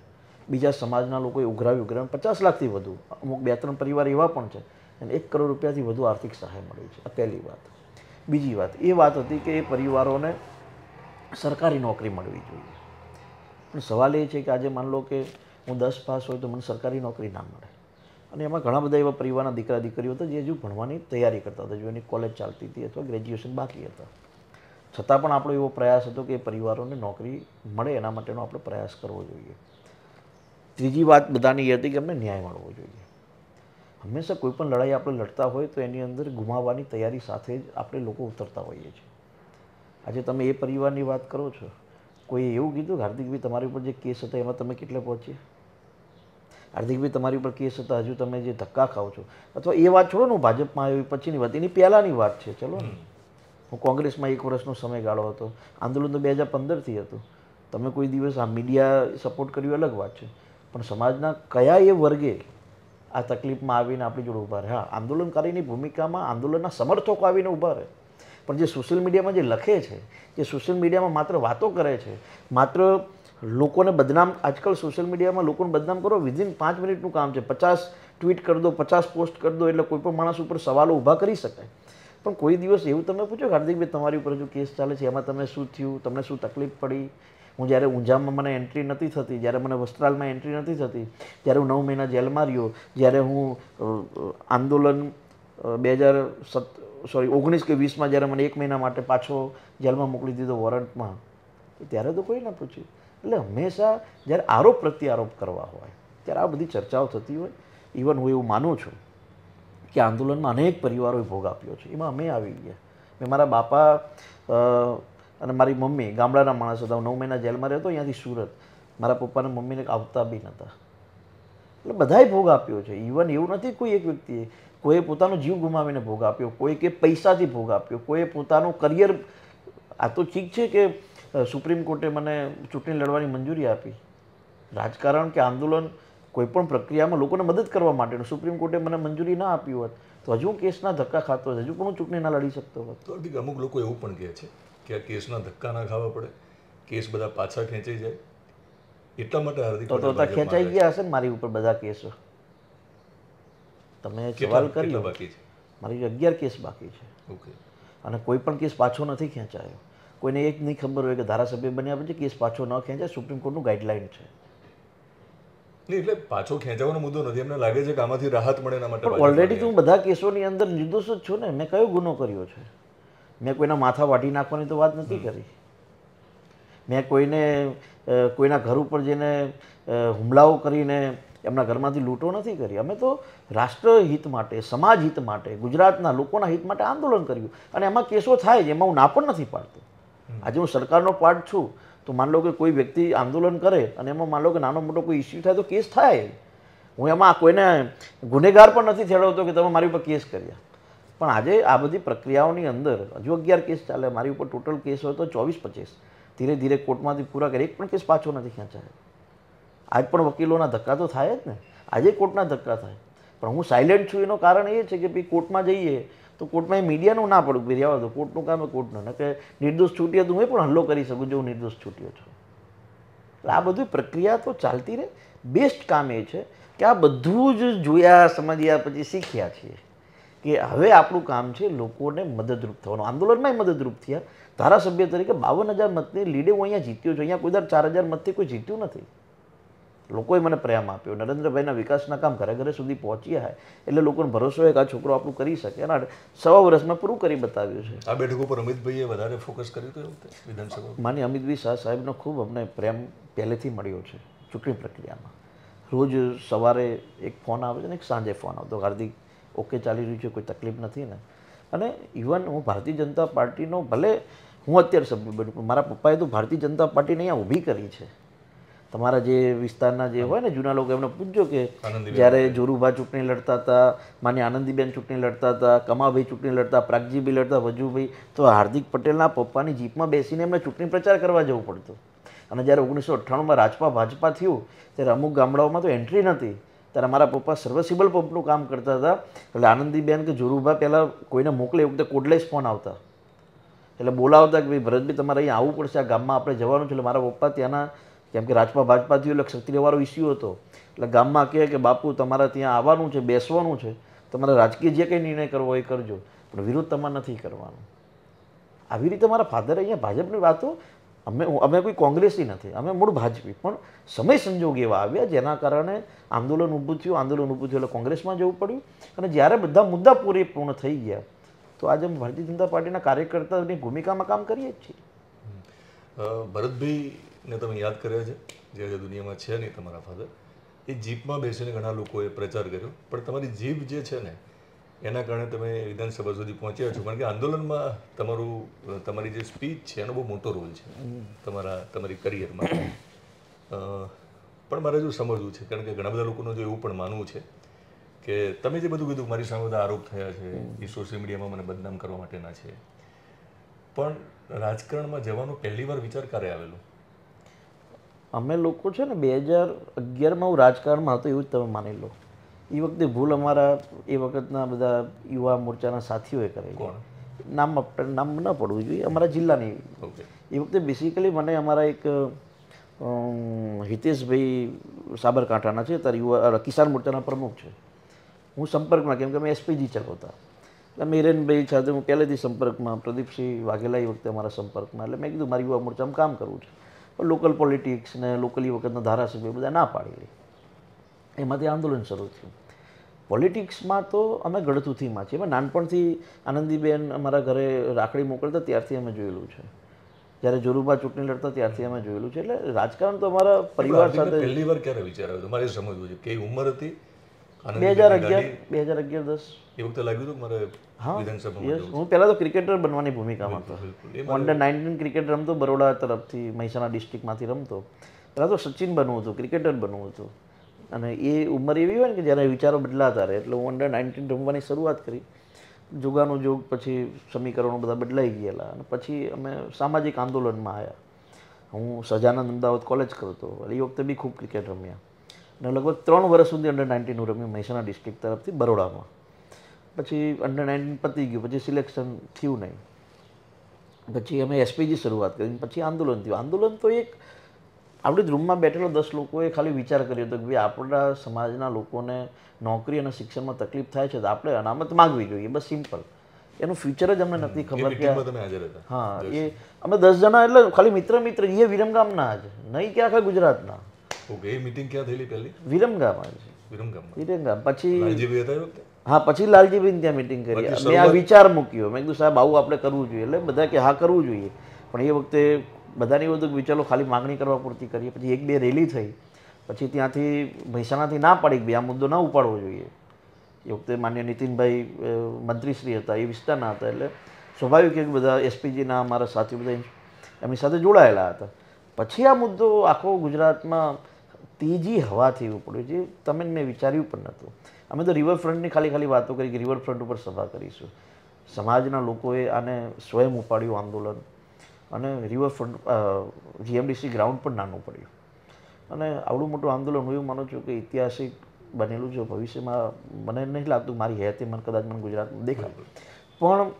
બીજા સમાજના લોકોએ ઉઘરાવી ઉઘરાવી પચાસ લાખથી વધુ અમુક બે ત્રણ પરિવાર એવા પણ છે અને એક કરોડ રૂપિયાથી વધુ આર્થિક સહાય મળી છે આ પહેલી વાત બીજી વાત એ વાત હતી કે એ પરિવારોને સરકારી નોકરી મળવી જોઈએ પણ સવાલ એ છે કે આજે માન લો કે હું દસ પાસ હોય તો મને સરકારી નોકરી ના મળે અને એમાં ઘણા બધા એવા પરિવારના દીકરા દીકરીઓ હતા જે હજુ ભણવાની તૈયારી કરતા હતા જો એની કોલેજ ચાલતી હતી અથવા ગ્રેજ્યુએશન બાકી હતા છતાં પણ આપણો એવો પ્રયાસ હતો કે એ પરિવારોને નોકરી મળે એના માટેનો આપણે પ્રયાસ કરવો જોઈએ ત્રીજી વાત બધાની એ હતી કે અમને ન્યાય મળવો જોઈએ હંમેશા કોઈ પણ લડાઈ આપણે લડતા હોય તો એની અંદર ગુમાવવાની તૈયારી સાથે જ આપણે લોકો ઉતરતા હોઈએ છીએ આજે તમે એ પરિવારની વાત કરો છો કોઈ એવું કીધું હાર્દિકભાઈ તમારી ઉપર જે કેસ હતા એમાં તમે કેટલે પહોંચ્યા હાર્દિકભાઈ તમારી ઉપર કેસ હતા હજુ તમે જે ધક્કા ખાઓ છો અથવા એ વાત છોડો ને ભાજપમાં આવી પછીની વાત એની પહેલાંની વાત છે ચલો હું કોંગ્રેસમાં એક વર્ષનો સમયગાળો હતો આંદોલન તો બે હજાર પંદરથી હતું તમે કોઈ દિવસ આ મીડિયા સપોર્ટ કર્યું અલગ વાત છે પણ સમાજના કયા એ વર્ગે આ તકલીફમાં આવીને આપણી જોડે ઊભા રહે હા આંદોલનકારીની ભૂમિકામાં આંદોલનના સમર્થકો આવીને ઊભા રહે પણ જે સોશિયલ મીડિયામાં જે લખે છે જે સોશિયલ મીડિયામાં માત્ર વાતો કરે છે માત્ર લોકોને બદનામ આજકાલ સોશિયલ મીડિયામાં લોકોને બદનામ કરો વિધિન પાંચ મિનિટનું કામ છે પચાસ ટ્વીટ કરી દો પચાસ પોસ્ટ કરી દો એટલે કોઈ પણ માણસ ઉપર સવાલો ઊભા કરી શકાય પણ કોઈ દિવસ એવું તમે પૂછો હાર્દિકભાઈ તમારી ઉપર જો કેસ ચાલે છે એમાં તમે શું થયું તમને શું તકલીફ પડી હું જ્યારે ઊંઝામાં મને એન્ટ્રી નથી થતી જ્યારે મને વસ્ત્રાલમાં એન્ટ્રી નથી થતી જ્યારે હું નવ મહિના જેલ માર્યો જ્યારે હું આંદોલન બે હજાર સત સોરી ઓગણીસ કે વીસમાં જ્યારે મને એક મહિના માટે પાછો જેલમાં મોકલી દીધો વોરંટમાં ત્યારે તો કોઈ ના પૂછ્યું એટલે હંમેશા જ્યારે આરોપ પ્રત્યારોપ કરવા હોય ત્યારે આ બધી ચર્ચાઓ થતી હોય ઇવન હું એવું માનું છું કે આંદોલનમાં અનેક પરિવારોએ ભોગ આપ્યો છે એમાં અમે આવી ગયા મેં મારા બાપા અને મારી મમ્મી ગામડાના માણસ હતા નવ મહિના જેલમાં રહેતો અહીંયાથી સુરત મારા પપ્પાને મમ્મીને આવતા બી નહોતા એટલે બધાએ ભોગ આપ્યો છે ઇવન એવું નથી કોઈ એક વ્યક્તિએ કોઈએ પોતાનો જીવ ગુમાવીને ભોગ આપ્યો કોઈએ પૈસાથી ભોગ આપ્યો કોઈએ પોતાનું કરિયર આ તો ઠીક છે કે સુપ્રીમ કોર્ટે મને ચૂંટણી લડવાની મંજૂરી આપી રાજકારણ કે આંદોલન કોઈપણ પ્રક્રિયામાં લોકોને મદદ કરવા માટેનું સુપ્રીમ કોર્ટે મને મંજૂરી ના આપી હોત તો હજુ કેસના ધક્કા ખાતો હજુ પણ હું ચૂંટણી ના લડી શકતો હોત તો અમુક લોકો એવું પણ કહે છે કે આ કેસના ધક્કા ના ખાવા પડે કેસ બધા પાછા ખેંચાઈ જાય એટલા માટે હાર્દિક તો ખેંચાઈ ગયા હશે ને મારી ઉપર બધા કેસો તમે સવાલ કરી બાકી છે મારી અગિયાર કેસ બાકી છે ઓકે અને કોઈ પણ કેસ પાછો નથી ખેંચાયો કોઈને એક નહીં ખબર હોય કે ધારાસભ્ય બન્યા પછી કેસ પાછો ન ખેંચાય સુપ્રીમ કોર્ટનું ગાઈડલાઇન છે નહીં એટલે પાછો ખેંચાવાનો મુદ્દો નથી એમને લાગે છે કે આમાંથી રાહત મળે એના માટે ઓલરેડી હું બધા કેસોની અંદર નિર્દોષ જ છું ને મેં કયો ગુનો કર્યો છે મેં કોઈના માથા વાટી નાખવાની તો વાત નથી કરી મેં કોઈને કોઈના ઘર ઉપર જઈને હુમલાઓ કરીને એમના ઘરમાંથી લૂંટો નથી કરી અમે તો રાષ્ટ્રહિત માટે સમાજ હિત માટે ગુજરાતના લોકોના હિત માટે આંદોલન કર્યું અને એમાં કેસો થાય છે એમાં હું ના પણ નથી પાડતો આજે હું સરકારનો પાર્ટ છું તો માન લો કે કોઈ વ્યક્તિ આંદોલન કરે અને એમાં માન લો કે નાનો મોટો કોઈ ઇસ્યુ થાય તો કેસ થાય હું એમાં કોઈને ગુનેગાર પણ નથી છેડવતો કે તમે મારી ઉપર કેસ કર્યા પણ આજે આ બધી પ્રક્રિયાઓની અંદર હજુ અગિયાર કેસ ચાલે મારી ઉપર ટોટલ કેસ હોય તો ચોવીસ પચીસ ધીરે ધીરે કોર્ટમાંથી પૂરા કરી એક પણ કેસ પાછો નથી ખેંચાય આજ પણ વકીલોના ધક્કા તો થાય જ ને આજે કોર્ટના ધક્કા થાય પણ હું સાયલેન્ટ છું એનું કારણ એ છે કે ભાઈ કોર્ટમાં જઈએ તો કોર્ટમાં એ મીડિયાનું ના પડવું કે રહેવા દો કોર્ટનું કામ એ કોર્ટનું કે નિર્દોષ છૂટ્યો તું હું પણ હલ્લો કરી શકું જો હું નિર્દોષ છૂટ્યો છું એટલે આ બધું પ્રક્રિયા તો ચાલતી રહે બેસ્ટ કામ એ છે કે આ બધું જ જોયા સમજ્યા પછી શીખ્યા છીએ કે હવે આપણું કામ છે લોકોને મદદરૂપ થવાનું આંદોલનમાં મદદરૂપ થયા ધારાસભ્ય તરીકે બાવન હજાર મતની લીડે હું અહીંયા જીત્યો છું અહીંયા કોઈ દર ચાર હજાર મતથી કોઈ જીત્યું નથી લોકોએ મને પ્રેમ આપ્યો નરેન્દ્રભાઈના વિકાસના કામ ઘરે ઘરે સુધી પહોંચ્યા એટલે લોકોને ભરોસો એક આ છોકરો આપણું કરી શકે અને સવા વર્ષમાં પૂરું કરી બતાવ્યું છે આ બેઠક ઉપર અમિતભાઈએ વધારે ફોકસ કર્યું હતું વિધાનસભા માની અમિતભાઈ શાહ સાહેબનો ખૂબ અમને પ્રેમ પહેલેથી મળ્યો છે ચૂંટણી પ્રક્રિયામાં રોજ સવારે એક ફોન આવે છે ને એક સાંજે ફોન આવતો હાર્દિક ઓકે ચાલી રહ્યું છે કોઈ તકલીફ નથી ને અને ઇવન હું ભારતીય જનતા પાર્ટીનો ભલે હું અત્યારે સભ્ય બન્યું મારા પપ્પાએ તો ભારતીય જનતા પાર્ટીને અહીંયા ઊભી કરી છે તમારા જે વિસ્તારના જે હોય ને જૂના લોકો એમને પૂછજો કે જ્યારે જોરુભા ચૂંટણી લડતા હતા માની આનંદીબેન ચૂંટણી લડતા હતા કમાભાઈ ચૂંટણી લડતા પ્રાગજીભાઈ લડતા વજુભાઈ તો હાર્દિક પટેલના પપ્પાની જીપમાં બેસીને એમને ચૂંટણી પ્રચાર કરવા જવું પડતું અને જ્યારે ઓગણીસો અઠ્ઠાણુંમાં રાજપા ભાજપા થયું ત્યારે અમુક ગામડાઓમાં તો એન્ટ્રી નથી ત્યારે મારા પપ્પા સર્વસિબલ પંપનું કામ કરતા હતા એટલે આનંદીબેન કે જોરુભા પહેલાં કોઈને મોકલે એ વખતે કોડલેસ ફોન આવતા એટલે બોલાવતા કે ભાઈ ભરતભાઈ તમારે અહીંયા આવવું પડશે આ ગામમાં આપણે જવાનું છે એટલે મારા પપ્પા ત્યાંના કેમ કે રાજપા ભાજપાથી થયું એટલે ક્ષત્રિયવાળો ઇસ્યુ હતો એટલે ગામમાં કહે કે બાપુ તમારે ત્યાં આવવાનું છે બેસવાનું છે તમારે રાજકીય જે કંઈ નિર્ણય કરવો એ કરજો પણ વિરોધ તમારે નથી કરવાનો આવી રીતે મારા ફાધર અહીંયા ભાજપની વાતો અમે અમે કોઈ કોંગ્રેસી નથી અમે મૂળ ભાજપી પણ સમય સંજોગ એવા આવ્યા જેના કારણે આંદોલન ઊભું થયું આંદોલન ઊભું થયું એટલે કોંગ્રેસમાં જવું પડ્યું અને જ્યારે બધા મુદ્દા પૂરેપૂર્ણ થઈ ગયા તો આજે ભારતીય જનતા પાર્ટીના કાર્યકર્તાની ભૂમિકામાં કામ કરીએ જ છીએ ભરતભાઈ ને તમે યાદ કર્યા છે જે આજે દુનિયામાં છે નહીં તમારા ફાધર એ જીપમાં બેસીને ઘણા લોકોએ પ્રચાર કર્યો પણ તમારી જીભ જે છે ને એના કારણે તમે વિધાનસભા સુધી પહોંચ્યા છો કારણ કે આંદોલનમાં તમારું તમારી જે સ્પીચ છે એનો બહુ મોટો રોલ છે તમારા તમારી કરિયરમાં પણ મારે જો સમજવું છે કારણ કે ઘણા બધા લોકોનું જો એવું પણ માનવું છે કે તમે જે બધું કીધું મારી સામે બધા આરોપ થયા છે એ સોશિયલ મીડિયામાં મને બદનામ કરવા માટેના છે પણ રાજકારણમાં જવાનો પહેલી વાર વિચાર ક્યારે આવેલો અમે લોકો છે ને બે હજાર અગિયારમાં હું રાજકારણમાં હતો એવું જ તમે માની લો એ વખતે ભૂલ અમારા એ વખતના બધા યુવા મોરચાના સાથીઓએ કરેલી નામ નામ ન પડવું જોઈએ અમારા જિલ્લાની એ વખતે બેસિકલી મને અમારા એક હિતેશભાઈ સાબરકાંઠાના છે ત્યારે યુવા કિસાન મોરચાના પ્રમુખ છે હું સંપર્કમાં કેમ કે અમે એસપીજી ચક હતા એટલે મિરેનભાઈ સાથે હું પહેલેથી સંપર્કમાં પ્રદીપસિંહ વાઘેલા એ વખતે અમારા સંપર્કમાં એટલે મેં કીધું મારી યુવા મોરચામાં કામ કરવું છે લોકલ પોલિટિક્સ ને લોકલી વખતના ધારાસભ્ય બધા ના પાડી લે એમાંથી આંદોલન શરૂ થયું પોલિટિક્સમાં તો અમે ગળથુથીમાં છીએ અમે નાનપણથી આનંદીબેન અમારા ઘરે રાખડી મોકલતા ત્યારથી અમે જોયેલું છે જ્યારે જોરુબા ચૂંટણી લડતા ત્યારથી અમે જોયેલું છે એટલે રાજકારણ તો અમારા પરિવાર સાથે પહેલી વાર ક્યારે વિચાર તમારે સમજવું છે કઈ ઉંમર હતી બે હજાર અગિયાર બે હજાર અગિયાર દસ હું પહેલાં તો ક્રિકેટર બનવાની ભૂમિકામાં રમતો બરોડા તરફથી મહેસાણા ડિસ્ટ્રિક્ટમાંથી રમતો પેલા તો સચિન બનવું હતું ક્રિકેટર બનવું હતું અને એ ઉંમર એવી હોય ને કે જ્યારે વિચારો બદલાતા રહે એટલે હું અંડર નાઇન્ટીન રમવાની શરૂઆત કરી જોગાનું જોગ પછી સમીકરણો બધા બદલાઈ ગયેલા અને પછી અમે સામાજિક આંદોલનમાં આવ્યા હું સહજાનંદ અમદાવાદ કોલેજ કરતો એ વખતે બી ખૂબ ક્રિકેટ રમ્યા અને લગભગ ત્રણ વર્ષ સુધી અંડર નાઇન્ટીન રમ્યું મહેસાણા ડિસ્ટ્રિક્ટ તરફથી બરોડામાં પછી અંડર નાઇન્ટીન પતી ગયું પછી સિલેક્શન થયું નહીં પછી અમે એસપીજી શરૂઆત કરી પછી આંદોલન થયું આંદોલન તો એક આપણે જ રૂમમાં બેઠેલો દસ લોકોએ ખાલી વિચાર કર્યો હતો કે ભાઈ આપણા સમાજના લોકોને નોકરી અને શિક્ષણમાં તકલીફ થાય છે તો આપણે અનામત માગવી જોઈએ બસ સિમ્પલ એનું ફ્યુચર જ અમને નથી ખબર કે હા એ અમે દસ જણા એટલે ખાલી મિત્ર મિત્ર એ વિરમગામના જ નહીં કે આખા ગુજરાતના ઓકે એ મીટિંગ ક્યાં થયેલી પહેલી વિરમગામ આવી વિરમગામ વિરમગામ પછી લાલજીભાઈ હતા હા પછી લાલજીભાઈને ત્યાં મિટિંગ કરી મેં આ વિચાર મૂક્યો મેં કીધું સાહેબ આવું આપણે કરવું જોઈએ એટલે બધા કે હા કરવું જોઈએ પણ એ વખતે બધાની એવું વિચારો ખાલી માગણી કરવા પૂરતી કરીએ પછી એક બે રેલી થઈ પછી ત્યાંથી મહેસાણાથી ના પાડી કે આ મુદ્દો ના ઉપાડવો જોઈએ એ વખતે માન્ય નીતિનભાઈ મંત્રીશ્રી હતા એ વિસ્તારના હતા એટલે સ્વાભાવિક કે બધા એસપીજીના અમારા સાથીઓ બધા એમની સાથે જોડાયેલા હતા પછી આ મુદ્દો આખો ગુજરાતમાં તેજી હવાથી એવું પડ્યું છે તમે મેં વિચાર્યું પણ નહોતું અમે તો રિવરફ્રન્ટની ખાલી ખાલી વાતો કરી કે રિવરફ્રન્ટ ઉપર સભા કરીશું સમાજના લોકોએ આને સ્વયં ઉપાડ્યું આંદોલન અને રિવરફ્રન્ટ જીએમડીસી ગ્રાઉન્ડ પણ નાનું પડ્યું અને આવડું મોટું આંદોલન હું એવું માનું છું કે ઐતિહાસિક બનેલું છે ભવિષ્યમાં મને નહીં લાગતું મારી હેતે મને કદાચ મને ગુજરાતમાં દેખાય પણ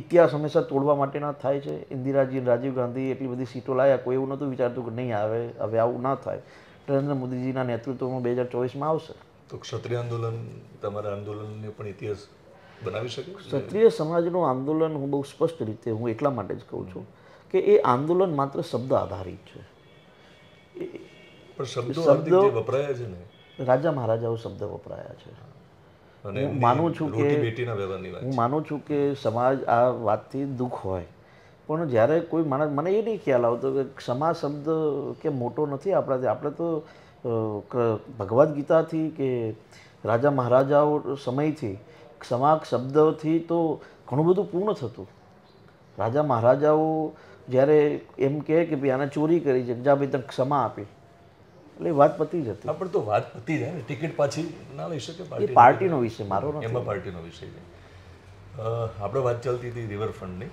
ઇતિહાસ હંમેશા તોડવા માટેના થાય છે ઇન્દિરાજી રાજીવ ગાંધી એટલી બધી સીટો લાવ્યા કોઈ એવું નહોતું વિચારતું કે નહીં આવે હવે આવું ના થાય નરેન્દ્ર મોદીજીના નેતૃત્વમાં બે હજાર ચોવીસમાં આવશે તો ક્ષત્રિય આંદોલન તમારા આંદોલનને પણ ઇતિહાસ બનાવી શકે ક્ષત્રિય સમાજનું આંદોલન હું બહુ સ્પષ્ટ રીતે હું એટલા માટે જ કહું છું કે એ આંદોલન માત્ર શબ્દ આધારિત છે ને રાજા મહારાજાઓ શબ્દ વપરાયા છે હું માનું છું કે હું માનું છું કે સમાજ આ વાતથી દુઃખ હોય પણ જ્યારે કોઈ માણસ મને એ નહીં ખ્યાલ આવતો કે ક્ષમા શબ્દ કે મોટો નથી આપણાથી આપણે તો ભગવદ્ ગીતાથી કે રાજા મહારાજાઓ સમયથી ક્ષમા શબ્દથી તો ઘણું બધું પૂર્ણ થતું રાજા મહારાજાઓ જ્યારે એમ કહે કે ભાઈ આને ચોરી કરી છે જા ભાઈ તને ક્ષમા આપી એટલે વાત પતી જ હતી પણ તો વાત પતી જાય ને ટિકિટ પાછી ના લઈ શકે પાર્ટીનો વિષય મારો એમાં પાર્ટીનો વિષય આપણે વાત ચાલતી હતી રિવરફ્રન્ટની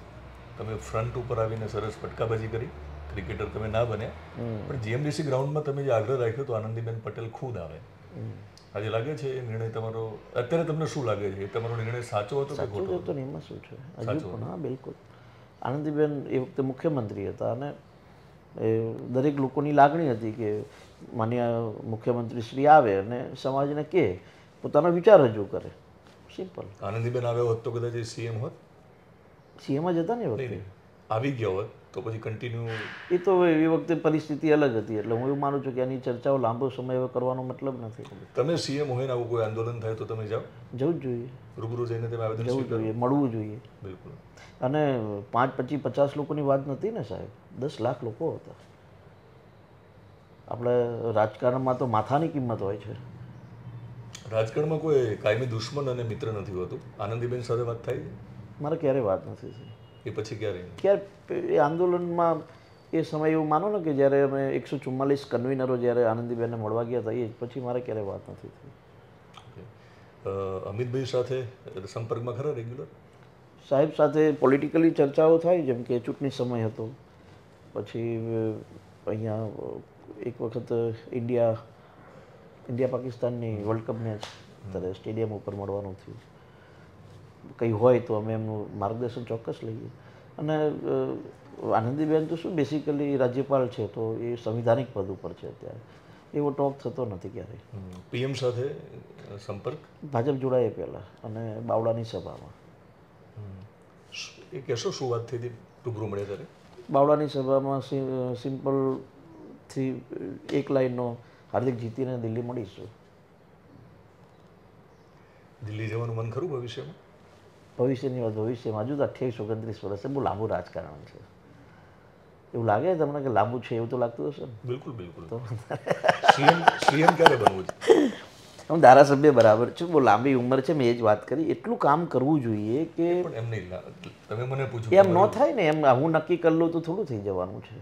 તમે ફ્રન્ટ ઉપર આવીને સરસ ફટકાબાજી કરી ક્રિકેટર તમે ના બન્યા પણ જીએમડીસી ગ્રાઉન્ડમાં તમે જે આગ્રહ રાખ્યો તો આનંદીબેન પટેલ ખુદ આવે આજે લાગે છે એ નિર્ણય તમારો અત્યારે તમને શું લાગે છે તમારો નિર્ણય સાચો હતો કે ખોટો હતો એમાં શું છે હજુ હા બિલકુલ આનંદીબેન એ વખતે મુખ્યમંત્રી હતા અને એ દરેક લોકોની લાગણી હતી કે માન્ય મુખ્યમંત્રી શ્રી આવે અને સમાજને કહે પોતાનો વિચાર રજૂ કરે સિમ્પલ આનંદીબેન આવ્યો હોત તો કદાચ એ સીએમ હોત સીએમાં જતા હતા ને વખતે આવી ગયો હોય તો પછી કન્ટિન્યુ એ તો એ વખતે પરિસ્થિતિ અલગ હતી એટલે હું એવું માનું છું કે આની ચર્ચાઓ લાંબો સમય હવે કરવાનો મતલબ નથી તમે સીએમ હોય ને આવું કોઈ આંદોલન થાય તો તમે જાઓ જવું જ જોઈએ રૂબરૂ જઈને તમે આવેદન જવું જોઈએ મળવું જોઈએ બિલકુલ અને પાંચ પચીસ પચાસ લોકોની વાત નથી ને સાહેબ દસ લાખ લોકો હતા આપણે રાજકારણમાં તો માથાની કિંમત હોય છે રાજકારણમાં કોઈ કાયમી દુશ્મન અને મિત્ર નથી હોતું આનંદીબેન સાથે વાત થાય છે મારે ક્યારેય વાત નથી થઈ એ પછી ક્યારે ક્યારે એ આંદોલનમાં એ સમય એવું માનો ને કે જ્યારે અમે એકસો ચુમ્માલીસ કન્વીનરો જ્યારે આનંદીબેનને મળવા ગયા હતા એ પછી મારે ક્યારે વાત નથી થઈ અમિતભાઈ સાથે સંપર્કમાં ખરા રેગ્યુલર સાહેબ સાથે પોલિટિકલી ચર્ચાઓ થાય જેમ કે ચૂંટણી સમય હતો પછી અહીંયા એક વખત ઇન્ડિયા ઇન્ડિયા પાકિસ્તાનની વર્લ્ડ કપ મેચ ત્યારે સ્ટેડિયમ ઉપર મળવાનું થયું કંઈ હોય તો અમે એમનું માર્ગદર્શન ચોક્કસ લઈએ અને આનંદીબેન તો શું બેસિકલી રાજ્યપાલ છે તો એ સંવિધાનિક પદ ઉપર છે અત્યારે એવો ટોક થતો નથી ક્યારેય પીએમ સાથે સંપર્ક ભાજપ જોડાયે પહેલાં અને બાવળાની સભામાં એ કહેશો શું વાત થઈ હતી રૂબરૂ મળે ત્યારે બાવળાની સભામાં સિમ્પલથી એક લાઈનનો હાર્દિક જીતીને દિલ્હી મળીશું દિલ્હી જવાનું મન ખરું ભવિષ્યમાં ભવિષ્યની વાત ભવિષ્યમાં હજુ અઠ્યાવીસ ઓગણત્રીસ વર્ષે બહુ લાંબુ રાજકારણ છે એવું લાગે તમને કે લાંબુ છે એવું તો લાગતું હશે ને બિલકુલ બિલકુલ તો સીએમ ક્યારે બનવું છે હું ધારાસભ્ય બરાબર છું બહુ લાંબી ઉંમર છે મેં એ જ વાત કરી એટલું કામ કરવું જોઈએ કે એમ નહીં તમે મને પૂછો એમ ન થાય ને એમ હું નક્કી કરી લઉં તો થોડું થઈ જવાનું છે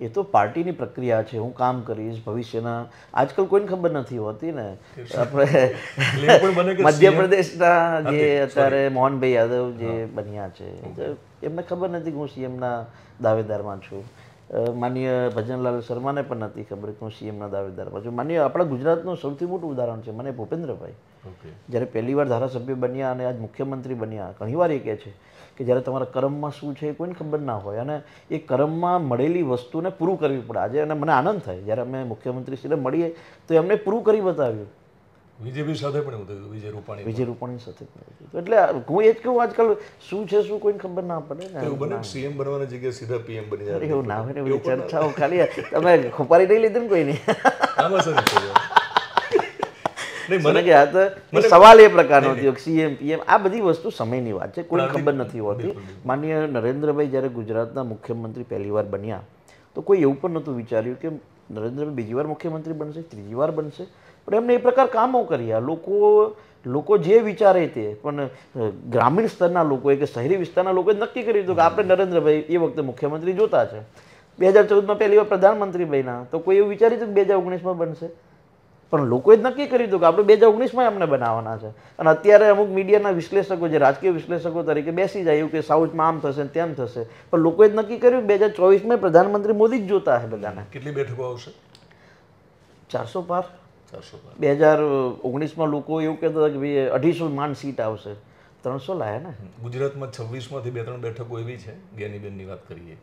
એ તો પાર્ટીની પ્રક્રિયા છે હું કામ કરીશ ભવિષ્યના આજકાલ કોઈને ખબર નથી હોતી ને આપણે મધ્યપ્રદેશના જે અત્યારે મોહનભાઈ યાદવ જે બન્યા છે એમને ખબર નથી કે હું સીએમના દાવેદારમાં છું માન્ય ભજનલાલ શર્માને પણ નથી ખબર કે હું સીએમના દાવેદારમાં છું માન્ય આપણા ગુજરાતનું સૌથી મોટું ઉદાહરણ છે મને ભૂપેન્દ્રભાઈ જ્યારે પહેલી વાર ધારાસભ્ય બન્યા અને આજ મુખ્યમંત્રી બન્યા ઘણીવાર એ કહે છે કે જ્યારે તમારા કર્મમાં શું છે એ કોઈને ખબર ના હોય અને એ કર્મમાં મળેલી વસ્તુને પૂરું કરવી પડે આજે અને મને આનંદ થાય જ્યારે અમે મુખ્યમંત્રીશ્રીને મળીએ તો એમને પૂરું કરી બતાવ્યું બીજેપી સાથે પણ એવું થયું વિજય રૂપાણી વિજય રૂપાણી સાથે એટલે હું એ જ કહું આજકાલ શું છે શું કોઈને ખબર ના પડે ને એવું બને સીએમ બનવાની જગ્યાએ સીધા પીએમ બની જાય એવું ના હોય ને ચર્ચાઓ ખાલી તમે ખોપારી નહીં લીધી ને કોઈની મને કે હા સવાલ એ પ્રકારનો થયો સીએમ પીએમ આ બધી વસ્તુ સમયની વાત છે કોઈ ખબર નથી હોતી માનીય નરેન્દ્રભાઈ જ્યારે ગુજરાતના મુખ્યમંત્રી પહેલી વાર બન્યા તો કોઈ એવું પણ નહોતું વિચાર્યું કે નરેન્દ્રભાઈ બીજી વાર મુખ્યમંત્રી બનશે ત્રીજી વાર બનશે પણ એમને એ પ્રકાર કામો કર્યા લોકો લોકો જે વિચારે તે પણ ગ્રામીણ સ્તરના લોકોએ કે શહેરી વિસ્તારના લોકોએ નક્કી કર્યું દીધું કે આપણે નરેન્દ્રભાઈ એ વખતે મુખ્યમંત્રી જોતા છે બે હજાર ચૌદમાં પહેલી વાર પ્રધાનમંત્રી બન્યા તો કોઈ એવું વિચાર્યું હતું કે બે હજાર ઓગણીસમાં બનશે પણ લોકોએ જ નક્કી કરી દીધું કે આપણે બે હજાર ઓગણીસમાં એમને બનાવવાના છે અને અત્યારે અમુક મીડિયાના વિશ્લેષકો જે રાજકીય વિશ્લેષકો તરીકે બેસી જાય કે સાઉથમાં આમ થશે તેમ થશે પણ લોકોએ જ નક્કી કર્યું બે હજાર ચોવીસમાં પ્રધાનમંત્રી મોદી જ જોતા હશે બધાને કેટલી બેઠકો આવશે ચારસો પાર બે હજાર ઓગણીસમાં લોકો એવું કહેતા કે ભાઈ અઢીસો માંડ સીટ આવશે ત્રણસો લાયા ને ગુજરાતમાં છવ્વીસમાંથી બે ત્રણ બેઠકો એવી છે જ્ઞાનીબેનની વાત કરીએ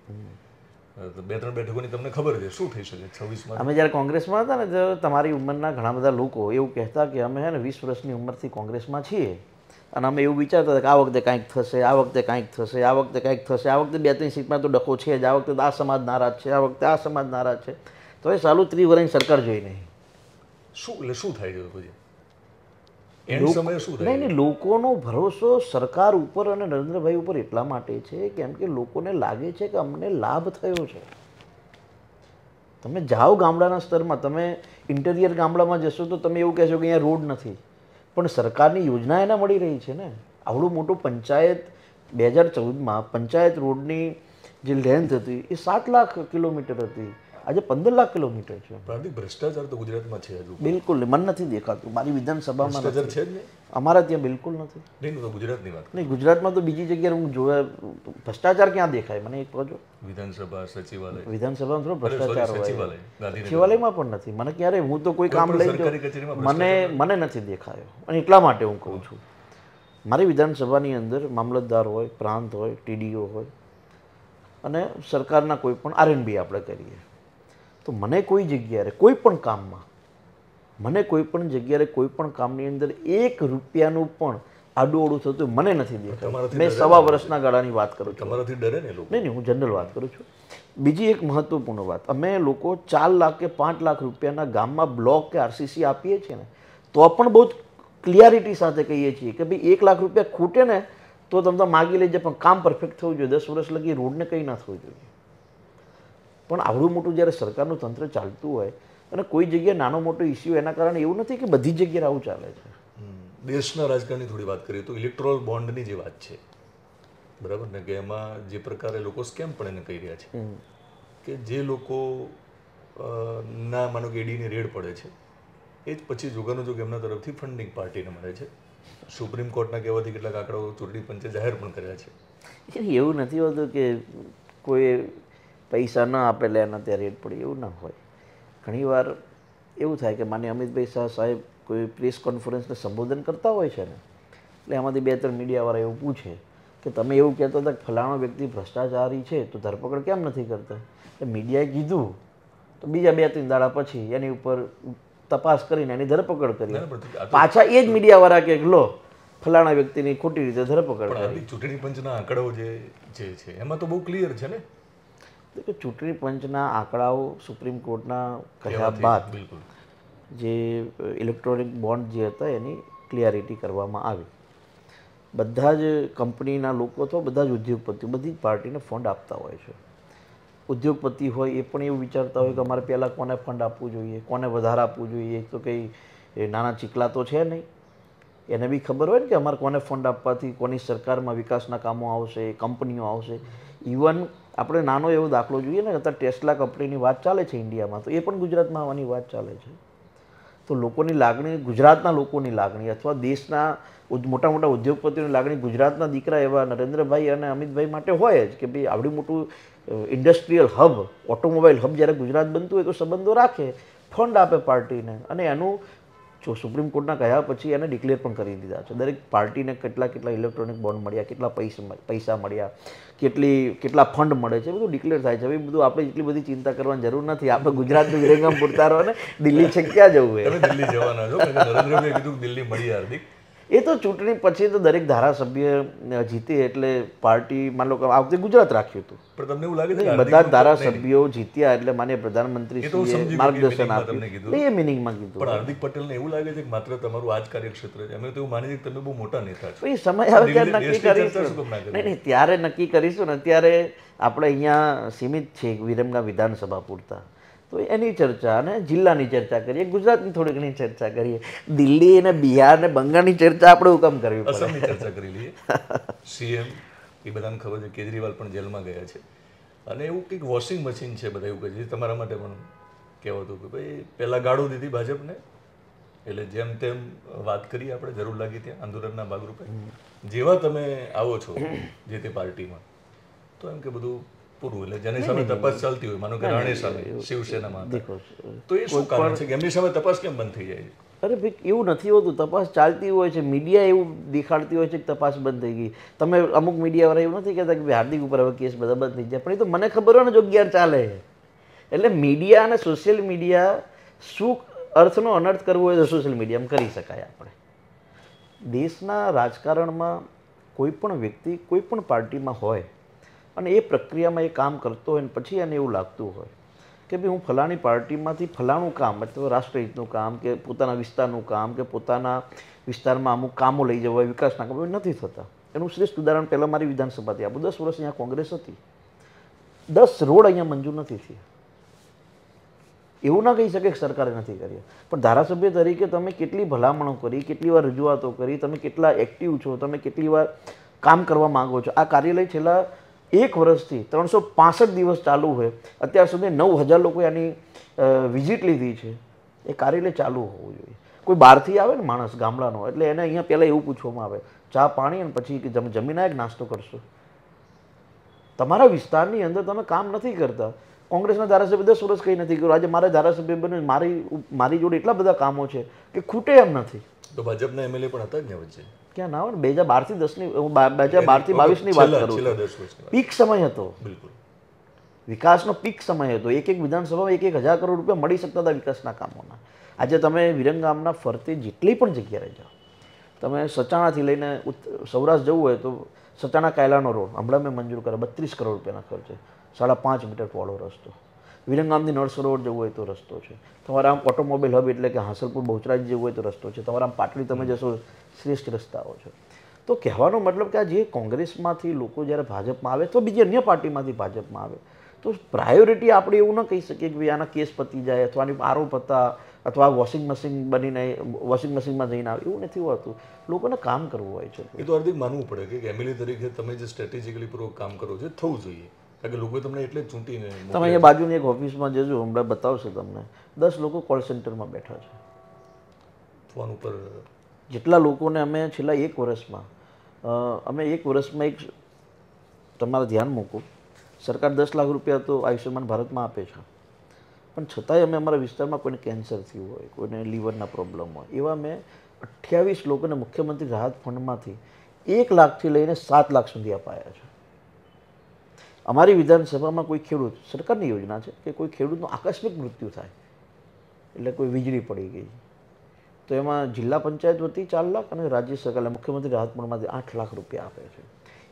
બે ત્રણ બેઠકોની તમને ખબર છે શું થઈ શકે છવ્વીસમાં અમે જ્યારે કોંગ્રેસમાં હતા ને ત્યારે તમારી ઉંમરના ઘણા બધા લોકો એવું કહેતા કે અમે હે ને વીસ વર્ષની ઉંમરથી કોંગ્રેસમાં છીએ અને અમે એવું વિચારતા હતા કે આ વખતે કાંઈક થશે આ વખતે કાંઈક થશે આ વખતે કાંઈક થશે આ વખતે બે ત્રણ સીટમાં તો ડખો છે જ આ વખતે આ સમાજ નારાજ છે આ વખતે આ સમાજ નારાજ છે તો એ સાલું ત્રિવરની સરકાર જોઈ નહીં શું એટલે શું થાય છે પછી નહીં લોકોનો ભરોસો સરકાર ઉપર અને નરેન્દ્રભાઈ ઉપર એટલા માટે છે કેમ કે લોકોને લાગે છે કે અમને લાભ થયો છે તમે જાઓ ગામડાના સ્તરમાં તમે ઇન્ટેરિયર ગામડામાં જશો તો તમે એવું કહેશો કે અહીંયા રોડ નથી પણ સરકારની યોજના એના મળી રહી છે ને આવડું મોટું પંચાયત બે હજાર ચૌદમાં પંચાયત રોડની જે લેન્થ હતી એ સાત લાખ કિલોમીટર હતી આજે પંદર લાખ કિલોમીટર છે ભ્રષ્ટાચાર તો ગુજરાતમાં છે હજુ બિલકુલ મને નથી દેખાતું મારી વિધાનસભામાં ભ્રષ્ટાચાર છે અમારા ત્યાં બિલકુલ નથી નહીં ગુજરાતની વાત નહીં ગુજરાતમાં તો બીજી જગ્યાએ હું જોયા ભ્રષ્ટાચાર ક્યાં દેખાય મને એક કહો વિધાનસભા સચિવાલય વિધાનસભામાં થોડો ભ્રષ્ટાચાર હોય સચિવાલયમાં પણ નથી મને ક્યારે હું તો કોઈ કામ લઈ ગયો મને મને નથી દેખાયો અને એટલા માટે હું કહું છું મારી વિધાનસભાની અંદર મામલતદાર હોય પ્રાંત હોય ટીડીઓ હોય અને સરકારના કોઈ પણ આરએનબી આપણે કરીએ તો મને કોઈ જગ્યાએ કોઈ પણ કામમાં મને કોઈ પણ જગ્યાએ કોઈ પણ કામની અંદર એક રૂપિયાનું પણ આડું થતું મને નથી દેખાતું મેં સવા વર્ષના ગાળાની વાત કરું છું તમારાથી ડરે ને લોકો નહીં હું જનરલ વાત કરું છું બીજી એક મહત્વપૂર્ણ વાત અમે લોકો ચાર લાખ કે પાંચ લાખ રૂપિયાના ગામમાં બ્લોક કે આરસીસી આપીએ છીએ ને તો પણ બહુ ક્લિયરિટી સાથે કહીએ છીએ કે ભાઈ એક લાખ રૂપિયા ખૂટે ને તો તમે માગી લેજે પણ કામ પરફેક્ટ થવું જોઈએ દસ વર્ષ લગી રોડને કંઈ ના થવું જોઈએ પણ આવડું મોટું જ્યારે સરકારનું તંત્ર ચાલતું હોય અને કોઈ જગ્યાએ નાનો મોટો ઇસ્યુ એના કારણે એવું નથી કે બધી જગ્યાએ આવું ચાલે છે દેશના રાજકારણની થોડી વાત કરીએ તો ઇલેક્ટ્રોલ બોન્ડની જે વાત છે બરાબર ને કે એમાં જે પ્રકારે લોકો સ્કેમ પણ એને કહી રહ્યા છે કે જે લોકો ના માનો કે ઈડીની રેડ પડે છે એ જ પછી જોગાનો જોગ એમના તરફથી ફંડિંગ પાર્ટીને મળે છે સુપ્રીમ કોર્ટના કહેવાથી કેટલાક આંકડાઓ ચૂંટણી પંચે જાહેર પણ કર્યા છે એવું નથી હોતું કે કોઈ પૈસા ન આપે એટલે એના ત્યાં રેડ પડે એવું ન હોય ઘણીવાર એવું થાય કે માની અમિતભાઈ શાહ સાહેબ કોઈ પ્રેસ કોન્ફરન્સને સંબોધન કરતા હોય છે ને એટલે એમાંથી બે ત્રણ મીડિયાવાળા એવું પૂછે કે તમે એવું કહેતા હતા કે ફલાણો વ્યક્તિ ભ્રષ્ટાચારી છે તો ધરપકડ કેમ નથી કરતા એટલે મીડિયાએ કીધું તો બીજા બે ત્રણ દાડા પછી એની ઉપર તપાસ કરીને એની ધરપકડ કરી પાછા એ જ મીડિયાવાળા કે લો ફલાણા વ્યક્તિની ખોટી રીતે ધરપકડ ચૂંટણી પંચના આંકડાઓ જે છે એમાં તો બહુ ક્લિયર છે ને કે ચૂંટણી પંચના આંકડાઓ સુપ્રીમ કોર્ટના કહ્યા બાદ જે ઇલેક્ટ્રોનિક બોન્ડ જે હતા એની ક્લિયરિટી કરવામાં આવી બધા જ કંપનીના લોકો અથવા બધા જ ઉદ્યોગપતિઓ બધી જ પાર્ટીને ફંડ આપતા હોય છે ઉદ્યોગપતિ હોય એ પણ એવું વિચારતા હોય કે અમારે પહેલાં કોને ફંડ આપવું જોઈએ કોને વધારે આપવું જોઈએ તો કંઈ નાના ચીકલા તો છે નહીં એને બી ખબર હોય ને કે અમારે કોને ફંડ આપવાથી કોની સરકારમાં વિકાસના કામો આવશે કંપનીઓ આવશે ઇવન આપણે નાનો એવો દાખલો જોઈએ ને અત્યારે ટેસ્લા કંપનીની વાત ચાલે છે ઇન્ડિયામાં તો એ પણ ગુજરાતમાં આવવાની વાત ચાલે છે તો લોકોની લાગણી ગુજરાતના લોકોની લાગણી અથવા દેશના મોટા મોટા ઉદ્યોગપતિઓની લાગણી ગુજરાતના દીકરા એવા નરેન્દ્રભાઈ અને અમિતભાઈ માટે હોય જ કે ભાઈ આવડું મોટું ઇન્ડસ્ટ્રીયલ હબ ઓટોમોબાઈલ હબ જ્યારે ગુજરાત બનતું હોય તો સંબંધો રાખે ફંડ આપે પાર્ટીને અને એનું જો સુપ્રીમ કોર્ટના કહ્યા પછી એને ડિક્લેર પણ કરી દીધા છે દરેક પાર્ટીને કેટલા કેટલા ઇલેક્ટ્રોનિક બોન્ડ મળ્યા કેટલા પૈસા પૈસા મળ્યા કેટલી કેટલા ફંડ મળે છે બધું ડિક્લેર થાય છે હવે બધું આપણે એટલી બધી ચિંતા કરવાની જરૂર નથી આપણે ગુજરાતનું વિરંગામ પૂરતા રહો ને દિલ્હી છે ક્યાં જવું એ દિલ્હી જવાના છો દિલ્હી મળી હાર્દિક એ તો ચૂંટણી પછી તો દરેક ધારાસભ્ય જીતે એટલે પાર્ટી માન લો આ વખતે ગુજરાત રાખ્યું હતું પણ તમને એવું લાગે છે બધા ધારાસભ્યો જીત્યા એટલે માન્ય પ્રધાનમંત્રી માર્ગદર્શન આપ્યું એ મિનિંગમાં કીધું પણ હાર્દિક ને એવું લાગે છે કે માત્ર તમારું આ જ કાર્યક્ષેત્ર છે અમે તો એવું માની કે તમે બહુ મોટા નેતા છો એ સમય આવે ત્યારે નક્કી કરીશું નહીં ત્યારે નક્કી કરીશું ને ત્યારે આપણે અહીંયા સીમિત છે વિરમગામ વિધાનસભા પૂરતા તો એની ચર્ચા અને જિલ્લાની ચર્ચા કરીએ ગુજરાતની થોડી ઘણી ચર્ચા કરીએ દિલ્હી અને બિહાર અને બંગાળની ચર્ચા આપણે હુકમ કરવી પડે ચર્ચા કરી લઈએ સીએમ એ બધાને ખબર છે કેજરીવાલ પણ જેલમાં ગયા છે અને એવું કંઈક વોશિંગ મશીન છે બધા એવું કહે છે તમારા માટે પણ કહેવાતું કે ભાઈ પહેલાં ગાળો દીધી ભાજપને એટલે જેમ તેમ વાત કરીએ આપણે જરૂર લાગી ત્યાં આંદોલનના ભાગરૂપે જેવા તમે આવો છો જે તે પાર્ટીમાં તો એમ કે બધું પૂરું એટલે જેની સામે તપાસ ચાલતી હોય માનો કે રાણે સામે શિવસેનામાં તો એ શું કારણ છે કે એમની સામે તપાસ કેમ બંધ થઈ જાય અરે ભાઈ એવું નથી હોતું તપાસ ચાલતી હોય છે મીડિયા એવું દેખાડતી હોય છે કે તપાસ બંધ થઈ ગઈ તમે અમુક મીડિયાવાળા એવું નથી કહેતા કે હાર્દિક ઉપર હવે કેસ બધા બંધ થઈ જાય પણ એ તો મને ખબર હોય ને જો ચાલે એટલે મીડિયા અને સોશિયલ મીડિયા શું અર્થનો અનર્થ કરવો હોય તો સોશિયલ મીડિયામાં કરી શકાય આપણે દેશના રાજકારણમાં કોઈ પણ વ્યક્તિ કોઈ પણ પાર્ટીમાં હોય અને એ પ્રક્રિયામાં એ કામ કરતો હોય ને પછી એને એવું લાગતું હોય કે ભાઈ હું ફલાણી પાર્ટીમાંથી ફલાણું કામ અથવા રાષ્ટ્રહિતનું કામ કે પોતાના વિસ્તારનું કામ કે પોતાના વિસ્તારમાં અમુક કામો લઈ જવા વિકાસના કામો નથી થતા એનું શ્રેષ્ઠ ઉદાહરણ પહેલાં મારી વિધાનસભાથી આપું દસ વર્ષ અહીંયા કોંગ્રેસ હતી દસ રોડ અહીંયા મંજૂર નથી થયા એવું ના કહી શકે કે સરકારે નથી કર્યા પણ ધારાસભ્ય તરીકે તમે કેટલી ભલામણો કરી કેટલી વાર રજૂઆતો કરી તમે કેટલા એક્ટિવ છો તમે કેટલી વાર કામ કરવા માગો છો આ કાર્યાલય છેલ્લા એક વર્ષથી ત્રણસો પાસઠ દિવસ ચાલુ હોય અત્યાર સુધી નવ હજાર લોકોએ આની વિઝિટ લીધી છે એ કાર્યાલય ચાલુ હોવું જોઈએ કોઈ બહારથી આવે ને માણસ ગામડાનો એટલે એને અહીંયા પહેલાં એવું પૂછવામાં આવે ચા પાણી અને પછી તમે જમીને એક નાસ્તો કરશો તમારા વિસ્તારની અંદર તમે કામ નથી કરતા કોંગ્રેસના ધારાસભ્ય દસ વર્ષ કંઈ નથી કર્યું આજે મારા ધારાસભ્ય બને મારી મારી જોડે એટલા બધા કામો છે કે ખૂટે એમ નથી તો ભાજપના એમએલએ પણ હતા જ ને વચ્ચે ક્યાં ના આવે બે હજાર બારથી દસની હું બે હજાર બારથી બાવીસની વાત કરું પીક સમય હતો વિકાસનો પીક સમય હતો એક એક વિધાનસભામાં એક એક હજાર કરોડ રૂપિયા મળી શકતા હતા વિકાસના કામોના આજે તમે વિરંગામના ફરતી જેટલી પણ જગ્યાએ જાઓ તમે સચાણાથી લઈને સૌરાષ્ટ્ર જવું હોય તો સચાણા કાયલાનો રોડ હમણાં મેં મંજૂર કર્યો બત્રીસ કરોડ રૂપિયાના ખર્ચે સાડા પાંચ મીટર પહોળો રસ્તો વિરંગામથી નળસરોવર જવું હોય તો રસ્તો છે તમારા આમ ઓટોમોબાઈલ હબ એટલે કે હાંસલપુર બહુચરાજ જવું હોય તો રસ્તો છે તમારા આમ પાટલી તમે જશો શ્રેષ્ઠ રસ્તાઓ છે તો કહેવાનો મતલબ કે આ જે કોંગ્રેસમાંથી લોકો જ્યારે ભાજપમાં આવે તો બીજી અન્ય પાર્ટીમાંથી ભાજપમાં આવે તો પ્રાયોરિટી આપણે એવું ન કહી શકીએ કે ભાઈ આના કેસ પતી જાય અથવા આની આરોપ હતા અથવા વોશિંગ મશીન બનીને વોશિંગ મશીનમાં જઈને આવે એવું નથી હોતું લોકોને કામ કરવું હોય છે એ તો હાર્દિક માનવું પડે કે એમએલએ તરીકે તમે જે સ્ટ્રેટેજિકલી પૂર્વક કામ કરો છો થવું જોઈએ કારણ કે લોકો તમને એટલે જ ચૂંટીને તમે અહીંયા બાજુની એક ઓફિસમાં જજો હમણાં બતાવશે તમને દસ લોકો કોલ સેન્ટરમાં બેઠા છે ફોન ઉપર જેટલા લોકોને અમે છેલ્લા એક વર્ષમાં અમે એક વર્ષમાં એક તમારા ધ્યાન મૂકો સરકાર દસ લાખ રૂપિયા તો આયુષ્યમાન ભારતમાં આપે છે પણ છતાંય અમે અમારા વિસ્તારમાં કોઈને કેન્સર થયું હોય કોઈને લીવરના પ્રોબ્લેમ હોય એવા મેં અઠ્યાવીસ લોકોને મુખ્યમંત્રી રાહત ફંડમાંથી એક લાખથી લઈને સાત લાખ સુધી અપાયા છે અમારી વિધાનસભામાં કોઈ ખેડૂત સરકારની યોજના છે કે કોઈ ખેડૂતનું આકસ્મિક મૃત્યુ થાય એટલે કોઈ વીજળી પડી ગઈ તો એમાં જિલ્લા પંચાયત વતી ચાર લાખ અને રાજ્ય સરકાર મુખ્યમંત્રી રાહત ફંડમાંથી આઠ લાખ રૂપિયા આપે છે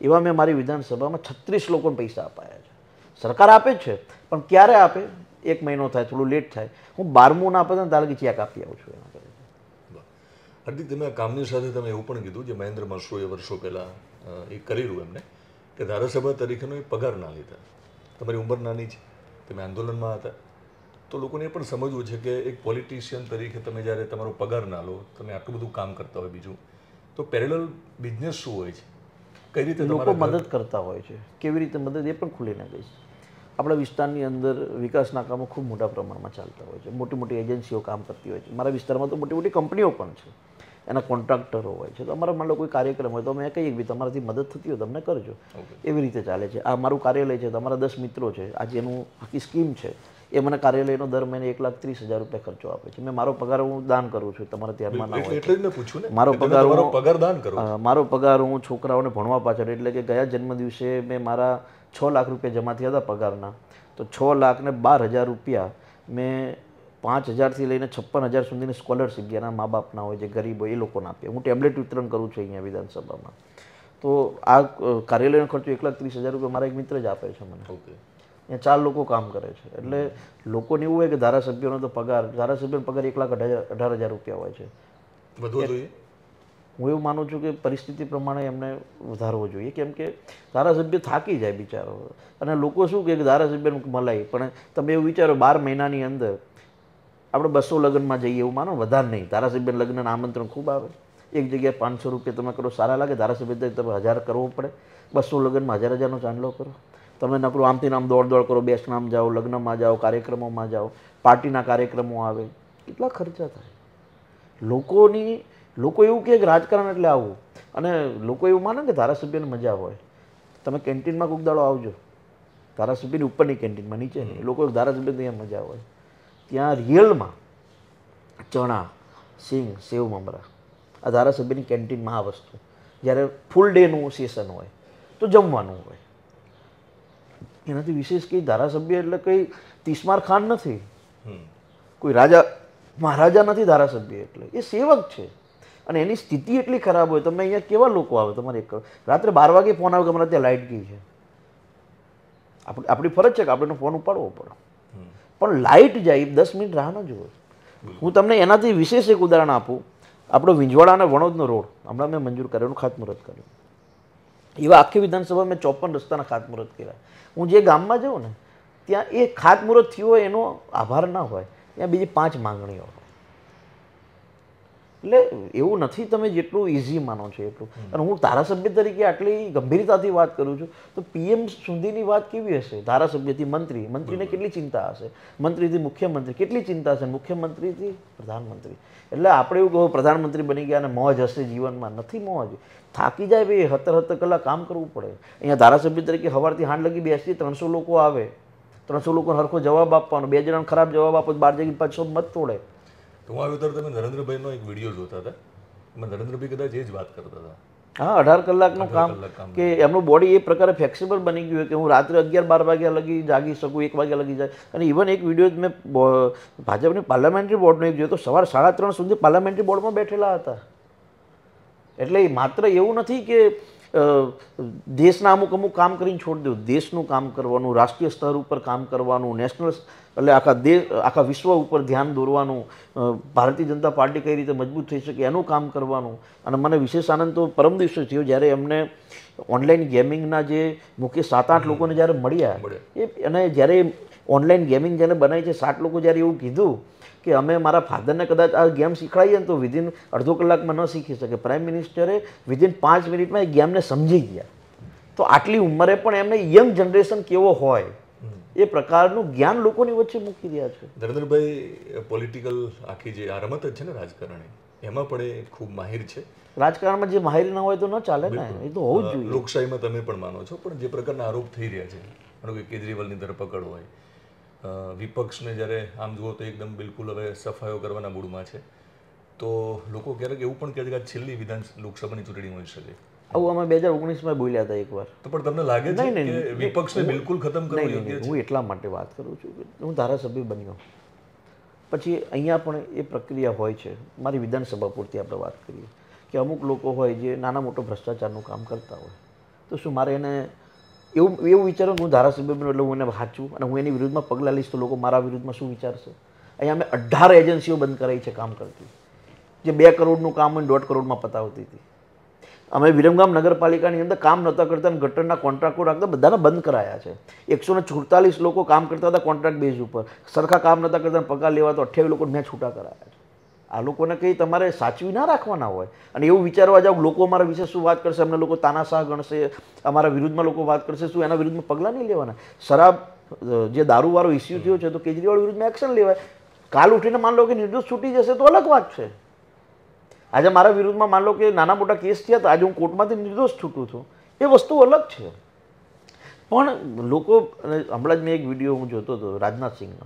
એવા મેં મારી વિધાનસભામાં છત્રીસ લોકોને પૈસા અપાયા છે સરકાર આપે છે પણ ક્યારે આપે એક મહિનો થાય થોડું લેટ થાય હું બારમું ના આપે ને તાલગી ચેક આપી આવું છું એના હાર્દિક તમે કામની સાથે તમે એવું પણ કીધું જે મહેન્દ્ર મશરૂએ વર્ષો પહેલાં એ કરેલું એમને કે ધારાસભા તરીકેનો એ પગાર ના લીધા તમારી ઉંમર નાની છે તમે આંદોલનમાં હતા તો લોકોને એ પણ સમજવું છે કે એક પોલિટિશિયન તરીકે તમે જ્યારે તમારો પગાર ના લો તમે આટલું બધું કામ કરતા હોય બીજું તો પેરેલલ બિઝનેસ શું હોય છે કઈ રીતે લોકો મદદ કરતા હોય છે કેવી રીતે મદદ એ પણ ખુલીને છે આપણા વિસ્તારની અંદર વિકાસના કામો ખૂબ મોટા પ્રમાણમાં ચાલતા હોય છે મોટી મોટી એજન્સીઓ કામ કરતી હોય છે મારા વિસ્તારમાં તો મોટી મોટી કંપનીઓ પણ છે એના કોન્ટ્રાક્ટરો હોય છે તો અમારા માન લો કોઈ કાર્યક્રમ હોય તો અમે કહીએ કે તમારાથી મદદ થતી હોય તમને કરજો એવી રીતે ચાલે છે આ મારું કાર્યાલય છે તમારા દસ મિત્રો છે આ જેનું આખી સ્કીમ છે એ મને કાર્યાલયનો દર મહિને એક લાખ ત્રીસ હજાર રૂપિયા ખર્ચો આપે છે મેં મારો પગાર હું દાન કરું છું તમારા ધ્યાનમાં ના હોય મારો પગાર હું પગાર દાન કરું મારો પગાર હું છોકરાઓને ભણવા પાછળ એટલે કે ગયા જન્મદિવસે મેં મારા છ લાખ રૂપિયા જમા થયા હતા પગારના તો છ લાખને બાર હજાર રૂપિયા મેં પાંચ હજારથી લઈને છપ્પન હજાર સુધીની સ્કોલરશિપ જેના મા બાપના હોય જે ગરીબ હોય એ લોકોને આપીએ હું ટેબ્લેટ વિતરણ કરું છું અહીંયા વિધાનસભામાં તો આ કાર્યાલયનો ખર્ચો એક લાખ ત્રીસ હજાર રૂપિયા મારા એક મિત્ર જ આપે છે મને ઓકે અહીંયા ચાર લોકો કામ કરે છે એટલે લોકોને એવું હોય કે ધારાસભ્યોનો તો પગાર ધારાસભ્યનો પગાર એક લાખ અઢાર હજાર રૂપિયા હોય છે વધવો હું એવું માનું છું કે પરિસ્થિતિ પ્રમાણે એમને વધારવો જોઈએ કેમ કે ધારાસભ્ય થાકી જાય બિચારો અને લોકો શું કે ધારાસભ્યનું મલાઈ પણ તમે એવું વિચારો બાર મહિનાની અંદર આપણે બસો લગ્નમાં જઈએ એવું માનો વધારે નહીં ધારાસભ્ય લગ્નના આમંત્રણ ખૂબ આવે એક જગ્યાએ પાંચસો રૂપિયા તમે કરો સારા લાગે ધારાસભ્ય તમે હજાર કરવો પડે બસો લગ્નમાં હજાર હજારનો ચાંદલો કરો તમે નકરું આમથી નામ દોડ દોડ કરો બેસનામ જાઓ લગ્નમાં જાઓ કાર્યક્રમોમાં જાઓ પાર્ટીના કાર્યક્રમો આવે કેટલા ખર્ચા થાય લોકોની લોકો એવું કહે કે રાજકારણ એટલે આવું અને લોકો એવું માને કે ધારાસભ્યને મજા હોય તમે કેન્ટીનમાં કોઈક દાડો આવજો ધારાસભ્યની ઉપરની કેન્ટીનમાં નીચે લોકો ધારાસભ્ય ત્યાં મજા હોય ત્યાં રિયલમાં ચણા સિંગ સેવ મમરા આ ધારાસભ્યની કેન્ટીનમાં આ વસ્તુ જ્યારે ફૂલ ડેનું સેશન હોય તો જમવાનું હોય એનાથી વિશેષ કંઈ ધારાસભ્ય એટલે કંઈ તિસ્માર ખાન નથી કોઈ રાજા મહારાજા નથી ધારાસભ્ય એટલે એ સેવક છે અને એની સ્થિતિ એટલી ખરાબ હોય તમે અહીંયા કેવા લોકો આવે તમારે એક રાત્રે બાર વાગે ફોન આવે કે અમારે ત્યાં લાઇટ ગઈ છે આપણે આપણી ફરજ છે કે આપણે ફોન ઉપાડવો પડે પણ લાઇટ જાય દસ મિનિટ રાહ ન જુઓ હું તમને એનાથી વિશેષ એક ઉદાહરણ આપું આપણો વિંજવાડા અને વણોદનો રોડ હમણાં મેં મંજૂર કર્યો એનું ખાતમુહૂર્ત કર્યું એવા આખી વિધાનસભા મેં ચોપન રસ્તાના ખાતમુહૂર્ત કર્યા હું જે ગામમાં જાઉં ને ત્યાં એ ખાતમુહૂર્ત થયું હોય એનો આભાર ના હોય ત્યાં બીજી પાંચ માંગણીઓ હોય એટલે એવું નથી તમે જેટલું ઇઝી માનો છો એટલું અને હું ધારાસભ્ય તરીકે આટલી ગંભીરતાથી વાત કરું છું તો પીએમ સુધીની વાત કેવી હશે ધારાસભ્યથી મંત્રી મંત્રીને કેટલી ચિંતા હશે મંત્રીથી મુખ્યમંત્રી કેટલી ચિંતા હશે મુખ્યમંત્રીથી પ્રધાનમંત્રી એટલે આપણે એવું કહો પ્રધાનમંત્રી બની ગયા અને મોજ હશે જીવનમાં નથી મોજ થાકી જાય ભાઈ હતર હતર કલાક કામ કરવું પડે અહીંયા ધારાસભ્ય તરીકે સવારથી હાંડ લગી બેસીએ ત્રણસો લોકો આવે ત્રણસો લોકોને સરખો જવાબ આપવાનો બે જણા ખરાબ જવાબ આપો બાર જગ્યાએ પાછો મત તોડે તો હું આવ્યો ત્યારે તમે નરેન્દ્રભાઈનો એક વિડીયો જોતા હતા એમાં નરેન્દ્રભાઈ કદાચ એ જ વાત કરતા હતા હા અઢાર કલાકનું કામ કે એમનું બોડી એ પ્રકારે ફ્લેક્સિબલ બની ગયું કે હું રાત્રે અગિયાર બાર વાગ્યા લગી જાગી શકું એક વાગ્યા લગી જાય અને ઇવન એક વિડીયો મેં ભાજપની પાર્લામેન્ટરી બોર્ડનો એક જોયો તો સવાર સાડા ત્રણ સુધી પાર્લામેન્ટરી બોર્ડમાં બેઠેલા હતા એટલે માત્ર એવું નથી કે દેશના અમુક અમુક કામ કરીને છોડી દો દેશનું કામ કરવાનું રાષ્ટ્રીય સ્તર ઉપર કામ કરવાનું નેશનલ એટલે આખા દેશ આખા વિશ્વ ઉપર ધ્યાન દોરવાનું ભારતીય જનતા પાર્ટી કઈ રીતે મજબૂત થઈ શકે એનું કામ કરવાનું અને મને વિશેષ આનંદ તો પરમ દિવસે થયો જ્યારે એમને ઓનલાઈન ગેમિંગના જે મુખ્ય સાત આઠ લોકોને જ્યારે મળ્યા એ અને જ્યારે ઓનલાઈન ગેમિંગ જેને બનાવી છે સાત લોકો જ્યારે એવું કીધું કે અમે મારા ફાધરને કદાચ આ ગેમ શીખડાવીએ ને તો વિધિન અડધો કલાકમાં ન શીખી શકે પ્રાઇમ મિનિસ્ટરે વિધિન પાંચ મિનિટમાં એ ગેમને સમજી ગયા તો આટલી ઉંમરે પણ એમને યંગ જનરેશન કેવો હોય એ પ્રકારનું જ્ઞાન લોકોની વચ્ચે મૂકી રહ્યા છે ધર્મેન્દ્રભાઈ પોલિટિકલ આખી જે આ રમત જ છે ને રાજકારણ એમાં પણ એ ખૂબ માહિર છે રાજકારણમાં જે માહિર ના હોય તો ન ચાલે ને એ તો હોવું જોઈએ લોકશાહીમાં તમે પણ માનો છો પણ જે પ્રકારના આરોપ થઈ રહ્યા છે કેજરીવાલની ધરપકડ હોય વિપક્ષને જ્યારે આમ જુઓ તો એકદમ બિલકુલ હવે સફાયો કરવાના મૂડમાં છે તો લોકો ક્યારેક એવું પણ કહે છે કે છેલ્લી વિધાન લોકસભાની ચૂંટણી હોઈ શકે આવું અમે બે હજાર ઓગણીસમાં બોલ્યા હતા એકવાર તો પણ તમને લાગે છે કે વિપક્ષને બિલકુલ ખતમ કરવો યોગ્ય હું એટલા માટે વાત કરું છું કે હું ધારાસભ્ય બન્યો પછી અહીંયા પણ એ પ્રક્રિયા હોય છે મારી વિધાનસભા પૂરતી આપણે વાત કરીએ કે અમુક લોકો હોય જે નાના મોટો ભ્રષ્ટાચારનું કામ કરતા હોય તો શું મારે એને એવું એવું વિચારો હું ધારાસભ્ય બનું એટલે હું એને હાચું અને હું એની વિરુદ્ધમાં પગલાં લઈશ તો લોકો મારા વિરુદ્ધમાં શું વિચારશે અહીંયા અમે અઢાર એજન્સીઓ બંધ કરાવી છે કામ કરતી જે બે કરોડનું કામ હોય દોઢ કરોડમાં પતાવતી હતી અમે વિરમગામ નગરપાલિકાની અંદર કામ નહોતા કરતા અને ગટરના કોન્ટ્રાક્ટો રાખતા બધાને બંધ કરાયા છે એકસો ને લોકો કામ કરતા હતા કોન્ટ્રાક્ટ બેઝ ઉપર સરખા કામ નહોતા કરતા પગાર લેવા તો અઠ્યાવીસ લોકો મેં છૂટા કરાયા છે આ લોકોને કંઈ તમારે સાચવી ના રાખવાના હોય અને એવું વિચારવા જાઓ લોકો અમારા વિશે શું વાત કરશે અમને લોકો તાનાશાહ ગણશે અમારા વિરુદ્ધમાં લોકો વાત કરશે શું એના વિરુદ્ધમાં પગલાં નહીં લેવાના શરાબ જે દારૂવાળો ઇસ્યુ થયો છે તો કેજરીવાળ વિરુદ્ધમાં એક્શન લેવાય કાલ ઉઠીને માન લો કે નિર્દોષ છૂટી જશે તો અલગ વાત છે આજે મારા વિરુદ્ધમાં માન લો કે નાના મોટા કેસ થયા તો આજે હું કોર્ટમાંથી નિર્દોષ છૂટું છું એ વસ્તુ અલગ છે પણ લોકો હમણાં જ મેં એક વિડીયો હું જોતો હતો રાજનાથસિંહનો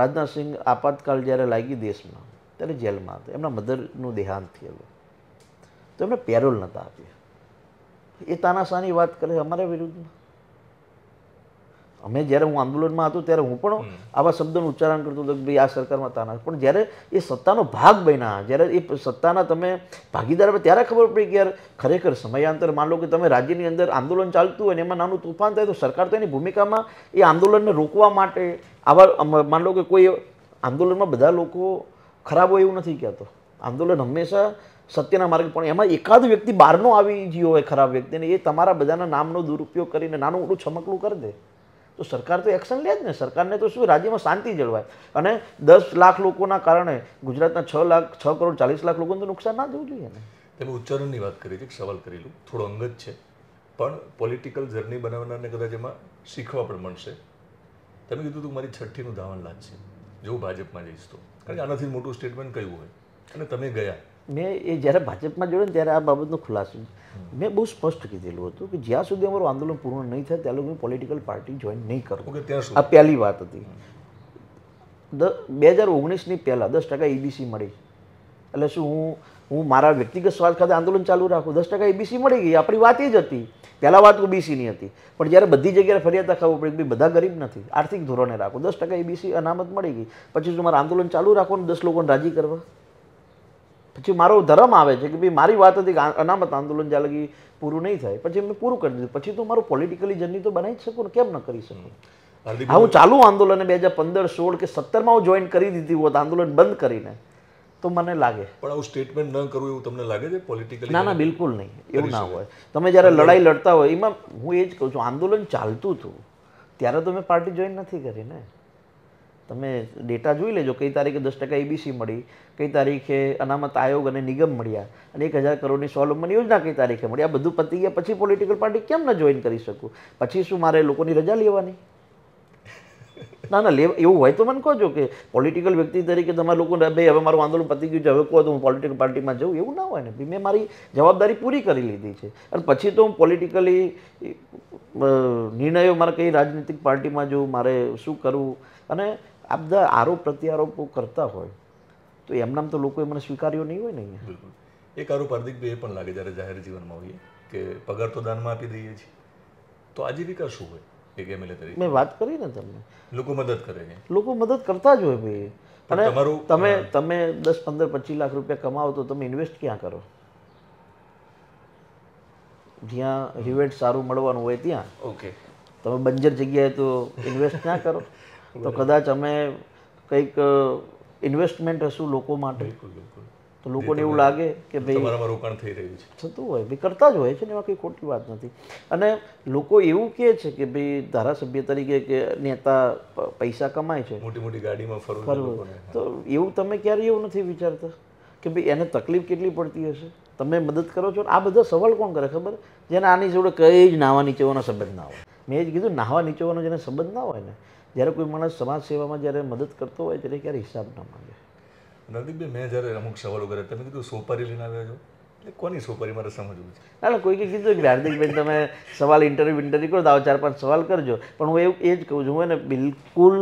રાજનાથસિંહ આપાતકાલ જ્યારે લાગી દેશમાં ત્યારે જેલમાં હતા એમના મધરનું દેહાંત થયેલું તો એમને પેરોલ નહોતા આપ્યા એ તાનાશાની વાત કરે અમારા વિરુદ્ધમાં અમે જ્યારે હું આંદોલનમાં હતો ત્યારે હું પણ આવા શબ્દોનું ઉચ્ચારણ કરતો હતો કે ભાઈ આ સરકારમાં તાના પણ જ્યારે એ સત્તાનો ભાગ બન્યા જ્યારે એ સત્તાના તમે ભાગીદાર ત્યારે ખબર પડી કે યાર ખરેખર સમયાંતર માન લો કે તમે રાજ્યની અંદર આંદોલન ચાલતું હોય ને એમાં નાનું તોફાન થાય તો સરકાર તો એની ભૂમિકામાં એ આંદોલનને રોકવા માટે આવા માન લો કે કોઈ આંદોલનમાં બધા લોકો ખરાબ હોય એવું નથી કહેતો આંદોલન હંમેશા સત્યના માર્ગ પણ એમાં એકાદ વ્યક્તિ બહારનો આવી ગયો હોય ખરાબ વ્યક્તિને એ તમારા બધાના નામનો દુરુપયોગ કરીને નાનું મોટું છમકલું કરી દે તો સરકાર તો એક્શન લે જ ને સરકારને તો શું રાજ્યમાં શાંતિ જળવાય અને દસ લાખ લોકોના કારણે ગુજરાતના છ લાખ છ કરોડ ચાલીસ લાખ લોકોને તો નુકસાન ના જવું જોઈએ ને તમે ઉચ્ચારણની વાત કરી છે સવાલ કરેલું થોડો અંગત છે પણ પોલિટિકલ જર્ની બનાવનારને કદાચ એમાં શીખવા પણ મળશે તમે કીધું તું મારી છઠ્ઠીનું ધાવણ છે જો હું ભાજપમાં જઈશ તો કારણ આનાથી મોટું સ્ટેટમેન્ટ કયું હોય અને તમે ગયા મેં એ જ્યારે ભાજપમાં જોડે ને ત્યારે આ બાબતનો ખુલાસો મેં બહુ સ્પષ્ટ કીધેલું હતું કે જ્યાં સુધી અમારું આંદોલન પૂર્ણ નહીં થાય ત્યાં લોકો પોલિટિકલ પાર્ટી જોઈન નહીં કરું આ પહેલી વાત હતી બે હજાર ઓગણીસની પહેલાં દસ ટકા ઈબીસી e મળી એટલે શું હું હું મારા વ્યક્તિગત સ્વાર્થ ખાતે આંદોલન ચાલુ રાખું દસ ટકા એબીસી મળી ગઈ આપણી વાત જ હતી પહેલાં વાત ઓબીસીની હતી પણ જ્યારે બધી જગ્યાએ ફરિયાદ દાખવવું પડે કે બધા ગરીબ નથી આર્થિક ધોરણે રાખો દસ ટકા એબીસી અનામત મળી ગઈ પછી જો મારે આંદોલન ચાલુ રાખવાનું દસ લોકોને રાજી કરવા પછી મારો ધર્મ આવે છે કે ભાઈ મારી વાત હતી કે અનામત આંદોલન જ્યાં લગી પૂરું નહીં થાય પછી મેં પૂરું કરી દીધું પછી તો મારું પોલિટિકલી જર્ની તો બનાવી જ શકું ને કેમ ન કરી શકું હા હું ચાલુ આંદોલન બે હજાર પંદર સોળ કે સત્તરમાં હું જોઈન કરી દીધી હોત આંદોલન બંધ કરીને તો મને લાગે પણ આવું સ્ટેટમેન્ટ ન કરવું એવું તમને લાગે છે પોલિટિકલી ના ના બિલકુલ નહીં એવું ના હોય તમે જ્યારે લડાઈ લડતા હોય એમાં હું એ જ કહું છું આંદોલન ચાલતું હતું ત્યારે તો મેં પાર્ટી જોઈન નથી કરી ને તમે ડેટા જોઈ લેજો કઈ તારીખે દસ ટકા એબીસી મળી કઈ તારીખે અનામત આયોગ અને નિગમ મળ્યા અને એક હજાર કરોડની સ્વાવલંબન યોજના કઈ તારીખે મળી આ બધું પતી ગયા પછી પોલિટિકલ પાર્ટી કેમ ન જોઈન કરી શકું પછી શું મારે લોકોની રજા લેવાની ના ના લેવા એવું હોય તો મને કહો કે પોલિટિકલ વ્યક્તિ તરીકે તમારા લોકોને ભાઈ હવે મારું આંદોલન પતી ગયું છે હવે કહો તો હું પોલિટિકલ પાર્ટીમાં જઉં એવું ના હોય ને મેં મારી જવાબદારી પૂરી કરી લીધી છે અને પછી તો હું પોલિટિકલી નિર્ણયો મારે કઈ રાજનીતિક પાર્ટીમાં જવું મારે શું કરવું અને આ બધા આરોપ પ્રત્યારોપો કરતા હોય તો એમનામ તો લોકોએ મને સ્વીકાર્યો નહીં હોય ને બિલકુલ એક આરોપ હાર્દિકભાઈ એ પણ લાગે જ્યારે જાહેર જીવનમાં હોઈએ કે પગાર તો દાનમાં આપી દઈએ છીએ તો આજીવિકા શું હોય મેં વાત કરી ને તમને લોકો મદદ કરે છે લોકો મદદ કરતા જ હોય ભાઈ અને તમે તમે દસ પંદર પચીસ લાખ રૂપિયા કમાવો તો તમે ઇન્વેસ્ટ ક્યાં કરો જ્યાં રિવેટ સારું મળવાનું હોય ત્યાં ઓકે તમે બંજર જગ્યાએ તો ઇન્વેસ્ટ ક્યાં કરો તો કદાચ અમે કંઈક ઇન્વેસ્ટમેન્ટ હશું લોકો માટે તો લોકોને એવું લાગે કે ભાઈ રોકાણ થઈ રહ્યું છે થતું હોય ભાઈ કરતા જ હોય છે ને એમાં કંઈ ખોટી વાત નથી અને લોકો એવું કહે છે કે ભાઈ ધારાસભ્ય તરીકે કે નેતા પૈસા કમાય છે મોટી મોટી ગાડીમાં ફરવું તો એવું તમે ક્યારેય એવું નથી વિચારતા કે ભાઈ એને તકલીફ કેટલી પડતી હશે તમે મદદ કરો છો આ બધા સવાલ કોણ કરે ખબર જેને આની જોડે કંઈ જ નાહવા નીચેવાનો સંબંધ ના હોય મેં જ કીધું નાહવા નીચેવાનો જેને સંબંધ ના હોય ને જ્યારે કોઈ માણસ સમાજ સેવામાં જ્યારે મદદ કરતો હોય ત્યારે ક્યારે હિસાબ ના માંગે નવદીપભાઈ મેં જ્યારે અમુક સવાલો કર્યા તમે કીધું સોપારી લઈને આવ્યા છો એટલે કોની સોપારી મારે સમજવું છે ના ના કોઈકે કીધું કે હાર્દિકભાઈ તમે સવાલ ઇન્ટરવ્યુ ઇન્ટરવ્યૂ કરો તો ચાર પાંચ સવાલ કરજો પણ હું એવું એ જ કહું છું હું એને બિલકુલ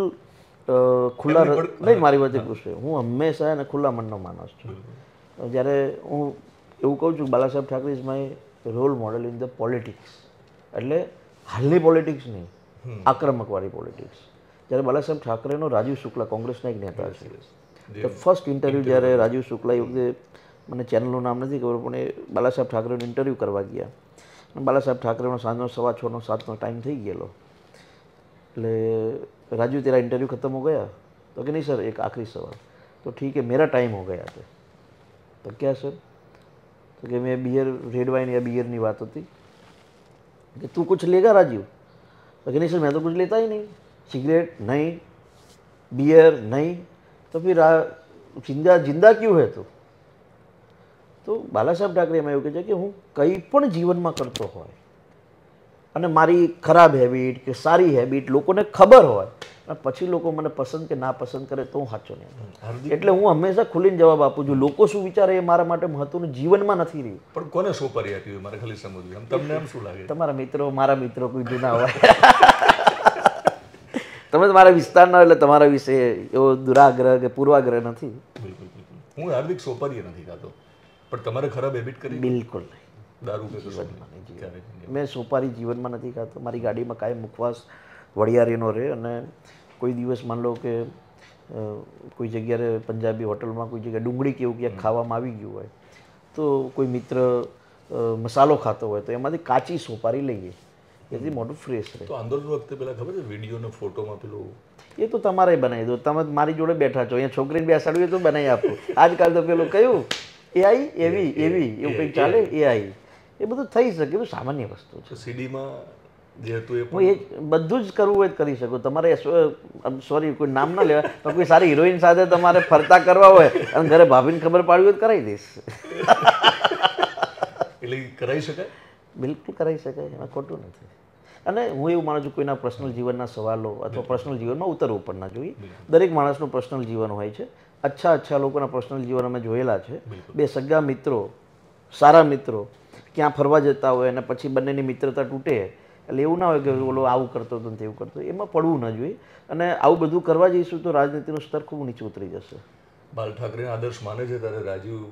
ખુલ્લા નહીં મારી વાત પૂછશે હું હંમેશા એને ખુલ્લા મનનો માણસ છું જ્યારે હું એવું કહું છું Bala Saheb Thackeray is my role model in the politics એટલે હાલની પોલિટિક્સ નહીં આક્રમકવાળી પોલિટિક્સ જ્યારે બાલા સાહેબ ઠાકરેનો રાજીવ શુક્લા કોંગ્રેસના એક નેતા છે તો ફર્સ્ટ ઇન્ટરવ્યૂ જ્યારે રાજીવ શુક્લા એ વખતે મને ચેનલનું નામ નથી ખબર પણ એ બાલાસાહેબ ઠાકરેનું ઇન્ટરવ્યૂ કરવા ગયા અને બાલાસાહેબ ઠાકરેનો સાંજનો સવા છનો સાતનો ટાઈમ થઈ ગયેલો એટલે राजू तेरा इंटरव्यू ख़त्म हो गया तो कि नहीं सर एक आखिरी सवाल तो ठीक है मेरा टाइम हो गया थे तो क्या सर तो कि मैं बियर रेड वाइन या बियर नहीं बात होती कि तू कुछ लेगा राजीव तो कि नहीं सर मैं तो कुछ लेता ही नहीं सिगरेट नहीं बियर नहीं तो फिर જિંદા જિંદા ક્યું હે તો બાલા સાહેબ એમાં એવું કહે છે કે હું કંઈ પણ જીવનમાં કરતો હોય અને મારી ખરાબ હેબિટ કે સારી હેબિટ લોકોને ખબર હોય અને પછી લોકો મને પસંદ કે ના પસંદ કરે તો હું સાચો નહીં એટલે હું હંમેશા ખુલીને જવાબ આપું છું લોકો શું વિચારે એ મારા માટે મહત્વનું જીવનમાં નથી રહ્યું પણ કોને શું પર્યાપ્યું મારે ખાલી સમજવું તમને એમ શું લાગે તમારા મિત્રો મારા મિત્રો કોઈ જૂના હોય તમે તમારા વિસ્તારના એટલે તમારા વિશે એવો દુરાગ્રહ કે પૂર્વાગ્રહ નથી બિલકુલ હું હાર્દિક સોપારીએ નથી ખાતો પણ તમારે ખરાબ હેબિટ કરી બિલકુલ દારૂ કે મેં સોપારી જીવનમાં નથી ખાતો મારી ગાડીમાં કાંઈ મુખવાસ વડિયારીનો રહે અને કોઈ દિવસ માન લો કે કોઈ જગ્યાએ પંજાબી હોટલમાં કોઈ જગ્યાએ ડુંગળી કે એવું ક્યાંક ખાવામાં આવી ગયું હોય તો કોઈ મિત્ર મસાલો ખાતો હોય તો એમાંથી કાચી સોપારી લઈએ જેથી મોઢું ફ્રેશ રહે તો આંદોલન વખતે પેલા ખબર છે વિડીયોને ફોટોમાં પેલું એ તો તમારે બનાવી દો તમે મારી જોડે બેઠા છો અહીંયા છોકરીને બેસાડવી તો બનાવી આપો આજકાલ તો પેલું કયું એઆઈ એવી એવી એવું કંઈક ચાલે એઆઈ એ બધું થઈ શકે એવું સામાન્ય વસ્તુ છે સીડીમાં જે હતું એ હું એ બધું જ કરવું હોય કરી શકું તમારે સોરી કોઈ નામ ના લેવા પણ કોઈ સારી હિરોઈન સાથે તમારે ફરતા કરવા હોય અને ઘરે ભાભીને ખબર પાડવી હોય તો કરાવી દઈશ એટલે કરાવી શકાય બિલકુલ કરાવી શકાય એમાં ખોટું નથી અને હું એવું માનું છું કોઈના પર્સનલ જીવનના સવાલો અથવા પર્સનલ જીવનમાં ઉતરવું પણ ના જોઈએ દરેક માણસનું પર્સનલ જીવન હોય છે અચ્છા અચ્છા લોકોના પર્સનલ જીવન અમે જોયેલા છે બે સગા મિત્રો સારા મિત્રો ક્યાં ફરવા જતા હોય અને પછી બંનેની મિત્રતા તૂટે એટલે એવું ના હોય કે ઓલો આવું કરતો હતો ને તેવું કરતો એમાં પડવું ન જોઈએ અને આવું બધું કરવા જઈશું તો રાજનીતિનું સ્તર ખૂબ નીચું ઉતરી જશે બાલ ઠાકરેના આદર્શ માને છે ત્યારે રાજીવ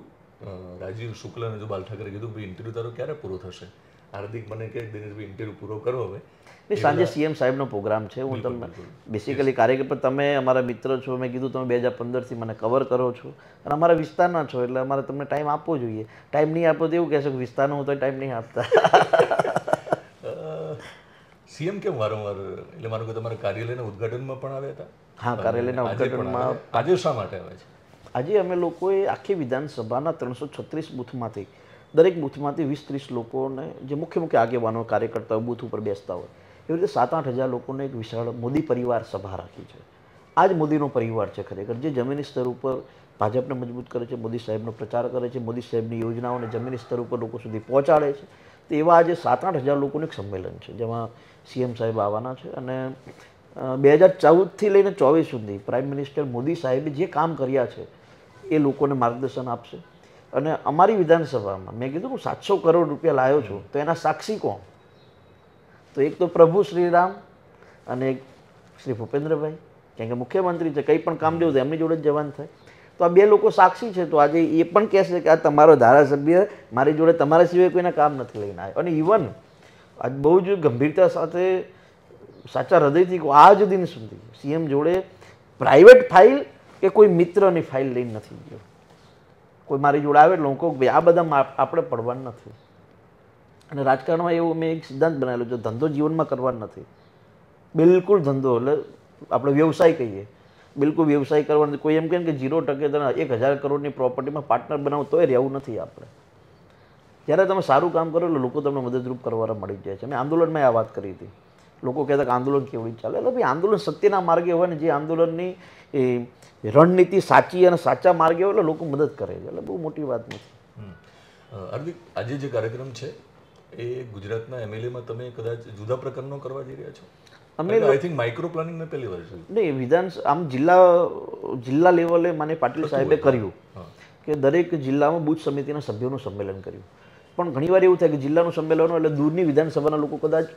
રાજીવ શુક્લને જો બાલ ઠાકરે કીધું ભાઈ ઇન્ટરવ્યૂ તારો ક્યારે પૂરો થશે હાર્દિક મને કે દિનેશભાઈ ઇન્ટરવ્યૂ પૂરો કરો હવે નહીં સાંજે સીએમ સાહેબનો પ્રોગ્રામ છે હું તમને બેસિકલી કાર્યક્રમ પર તમે અમારા મિત્ર છો મેં કીધું તમે બે હજાર પંદરથી મને કવર કરો છો અને અમારા વિસ્તારના છો એટલે અમારે તમને ટાઈમ આપવો જોઈએ ટાઈમ નહીં આપો તો એવું કહેશો કે વિસ્તારનો હું તો ટાઈમ નહીં આપતા સીએમ કેમ વારંવાર એટલે મારું કે તમારા કાર્યાલયના ઉદઘાટનમાં પણ આવ્યા હતા હા કાર્યાલયના ઉદઘાટનમાં આજે શા માટે આવે છે આજે અમે લોકોએ આખી વિધાનસભાના ત્રણસો છત્રીસ બૂથમાંથી દરેક બૂથમાંથી વીસ ત્રીસ લોકોને જે મુખ્ય મુખ્ય આગેવાનો કાર્યકર્તાઓ બૂથ ઉપર બેસતા હોય એવી રીતે સાત આઠ હજાર લોકોને એક વિશાળ મોદી પરિવાર સભા રાખી છે આ જ મોદીનો પરિવાર છે ખરેખર જે જમીની સ્તર ઉપર ભાજપને મજબૂત કરે છે મોદી સાહેબનો પ્રચાર કરે છે મોદી સાહેબની યોજનાઓને જમીની સ્તર ઉપર લોકો સુધી પહોંચાડે છે તો એવા આજે સાત આઠ હજાર લોકોનું એક સંમેલન છે જેમાં સીએમ સાહેબ આવવાના છે અને બે હજાર ચૌદથી લઈને ચોવીસ સુધી પ્રાઇમ મિનિસ્ટર મોદી સાહેબે જે કામ કર્યા છે એ લોકોને માર્ગદર્શન આપશે અને અમારી વિધાનસભામાં મેં કીધું હું સાતસો કરોડ રૂપિયા લાવ્યો છું તો એના સાક્ષી કોણ તો એક તો પ્રભુ શ્રીરામ અને એક શ્રી ભૂપેન્દ્રભાઈ કેમ કે મુખ્યમંત્રી છે કંઈ પણ કામ જેવું તો એમની જોડે જ જવાનું થાય તો આ બે લોકો સાક્ષી છે તો આજે એ પણ કહેશે કે આ તમારો ધારાસભ્ય મારી જોડે તમારા સિવાય કોઈના કામ નથી લઈને આવ્યો અને ઇવન આજ બહુ જ ગંભીરતા સાથે સાચા હૃદયથી આજ દિન સુધી સીએમ જોડે પ્રાઇવેટ ફાઇલ કે કોઈ મિત્રની ફાઇલ લઈને નથી ગયો કોઈ મારી જોડે આવે લોકો ભાઈ આ બધા આપણે પડવાનું નથી અને રાજકારણમાં એવું મેં એક સિદ્ધાંત બનાવેલો છે ધંધો જીવનમાં કરવાનો નથી બિલકુલ ધંધો એટલે આપણે વ્યવસાય કહીએ બિલકુલ વ્યવસાય કરવાનો કોઈ એમ કહે ને કે ઝીરો ટકે તને એક હજાર કરોડની પ્રોપર્ટીમાં પાર્ટનર બનાવો તોય રહેવું નથી આપણે જ્યારે તમે સારું કામ કરો એટલે લોકો તમને મદદરૂપ કરવાના મળી જાય છે મેં આંદોલનમાં આ વાત કરી હતી લોકો કહેતા કે આંદોલન કેવડી ચાલે એટલે ભાઈ આંદોલન સત્યના માર્ગે હોય ને જે આંદોલનની એ રણનીતિ સાચી અને સાચા માર્ગે હોય એટલે લોકો મદદ કરે છે એટલે બહુ મોટી વાત નથી હાર્દિક આજે જે કાર્યક્રમ છે એ ગુજરાતના એમએલએમાં તમે કદાચ જુદા પ્રકારનો કરવા જઈ રહ્યા છો અમે આઈ થિંક માઇક્રો પ્લાનિંગ મેં પહેલી વાર જોયું નહીં વિધાન આમ જિલ્લા જિલ્લા લેવલે મને પાટીલ સાહેબે કર્યું કે દરેક જિલ્લામાં બુથ સમિતિના સભ્યોનું સંમેલન કર્યું પણ ઘણીવાર એવું થાય કે જિલ્લાનું સંમેલન એટલે દૂરની વિધાનસભાના લોકો કદાચ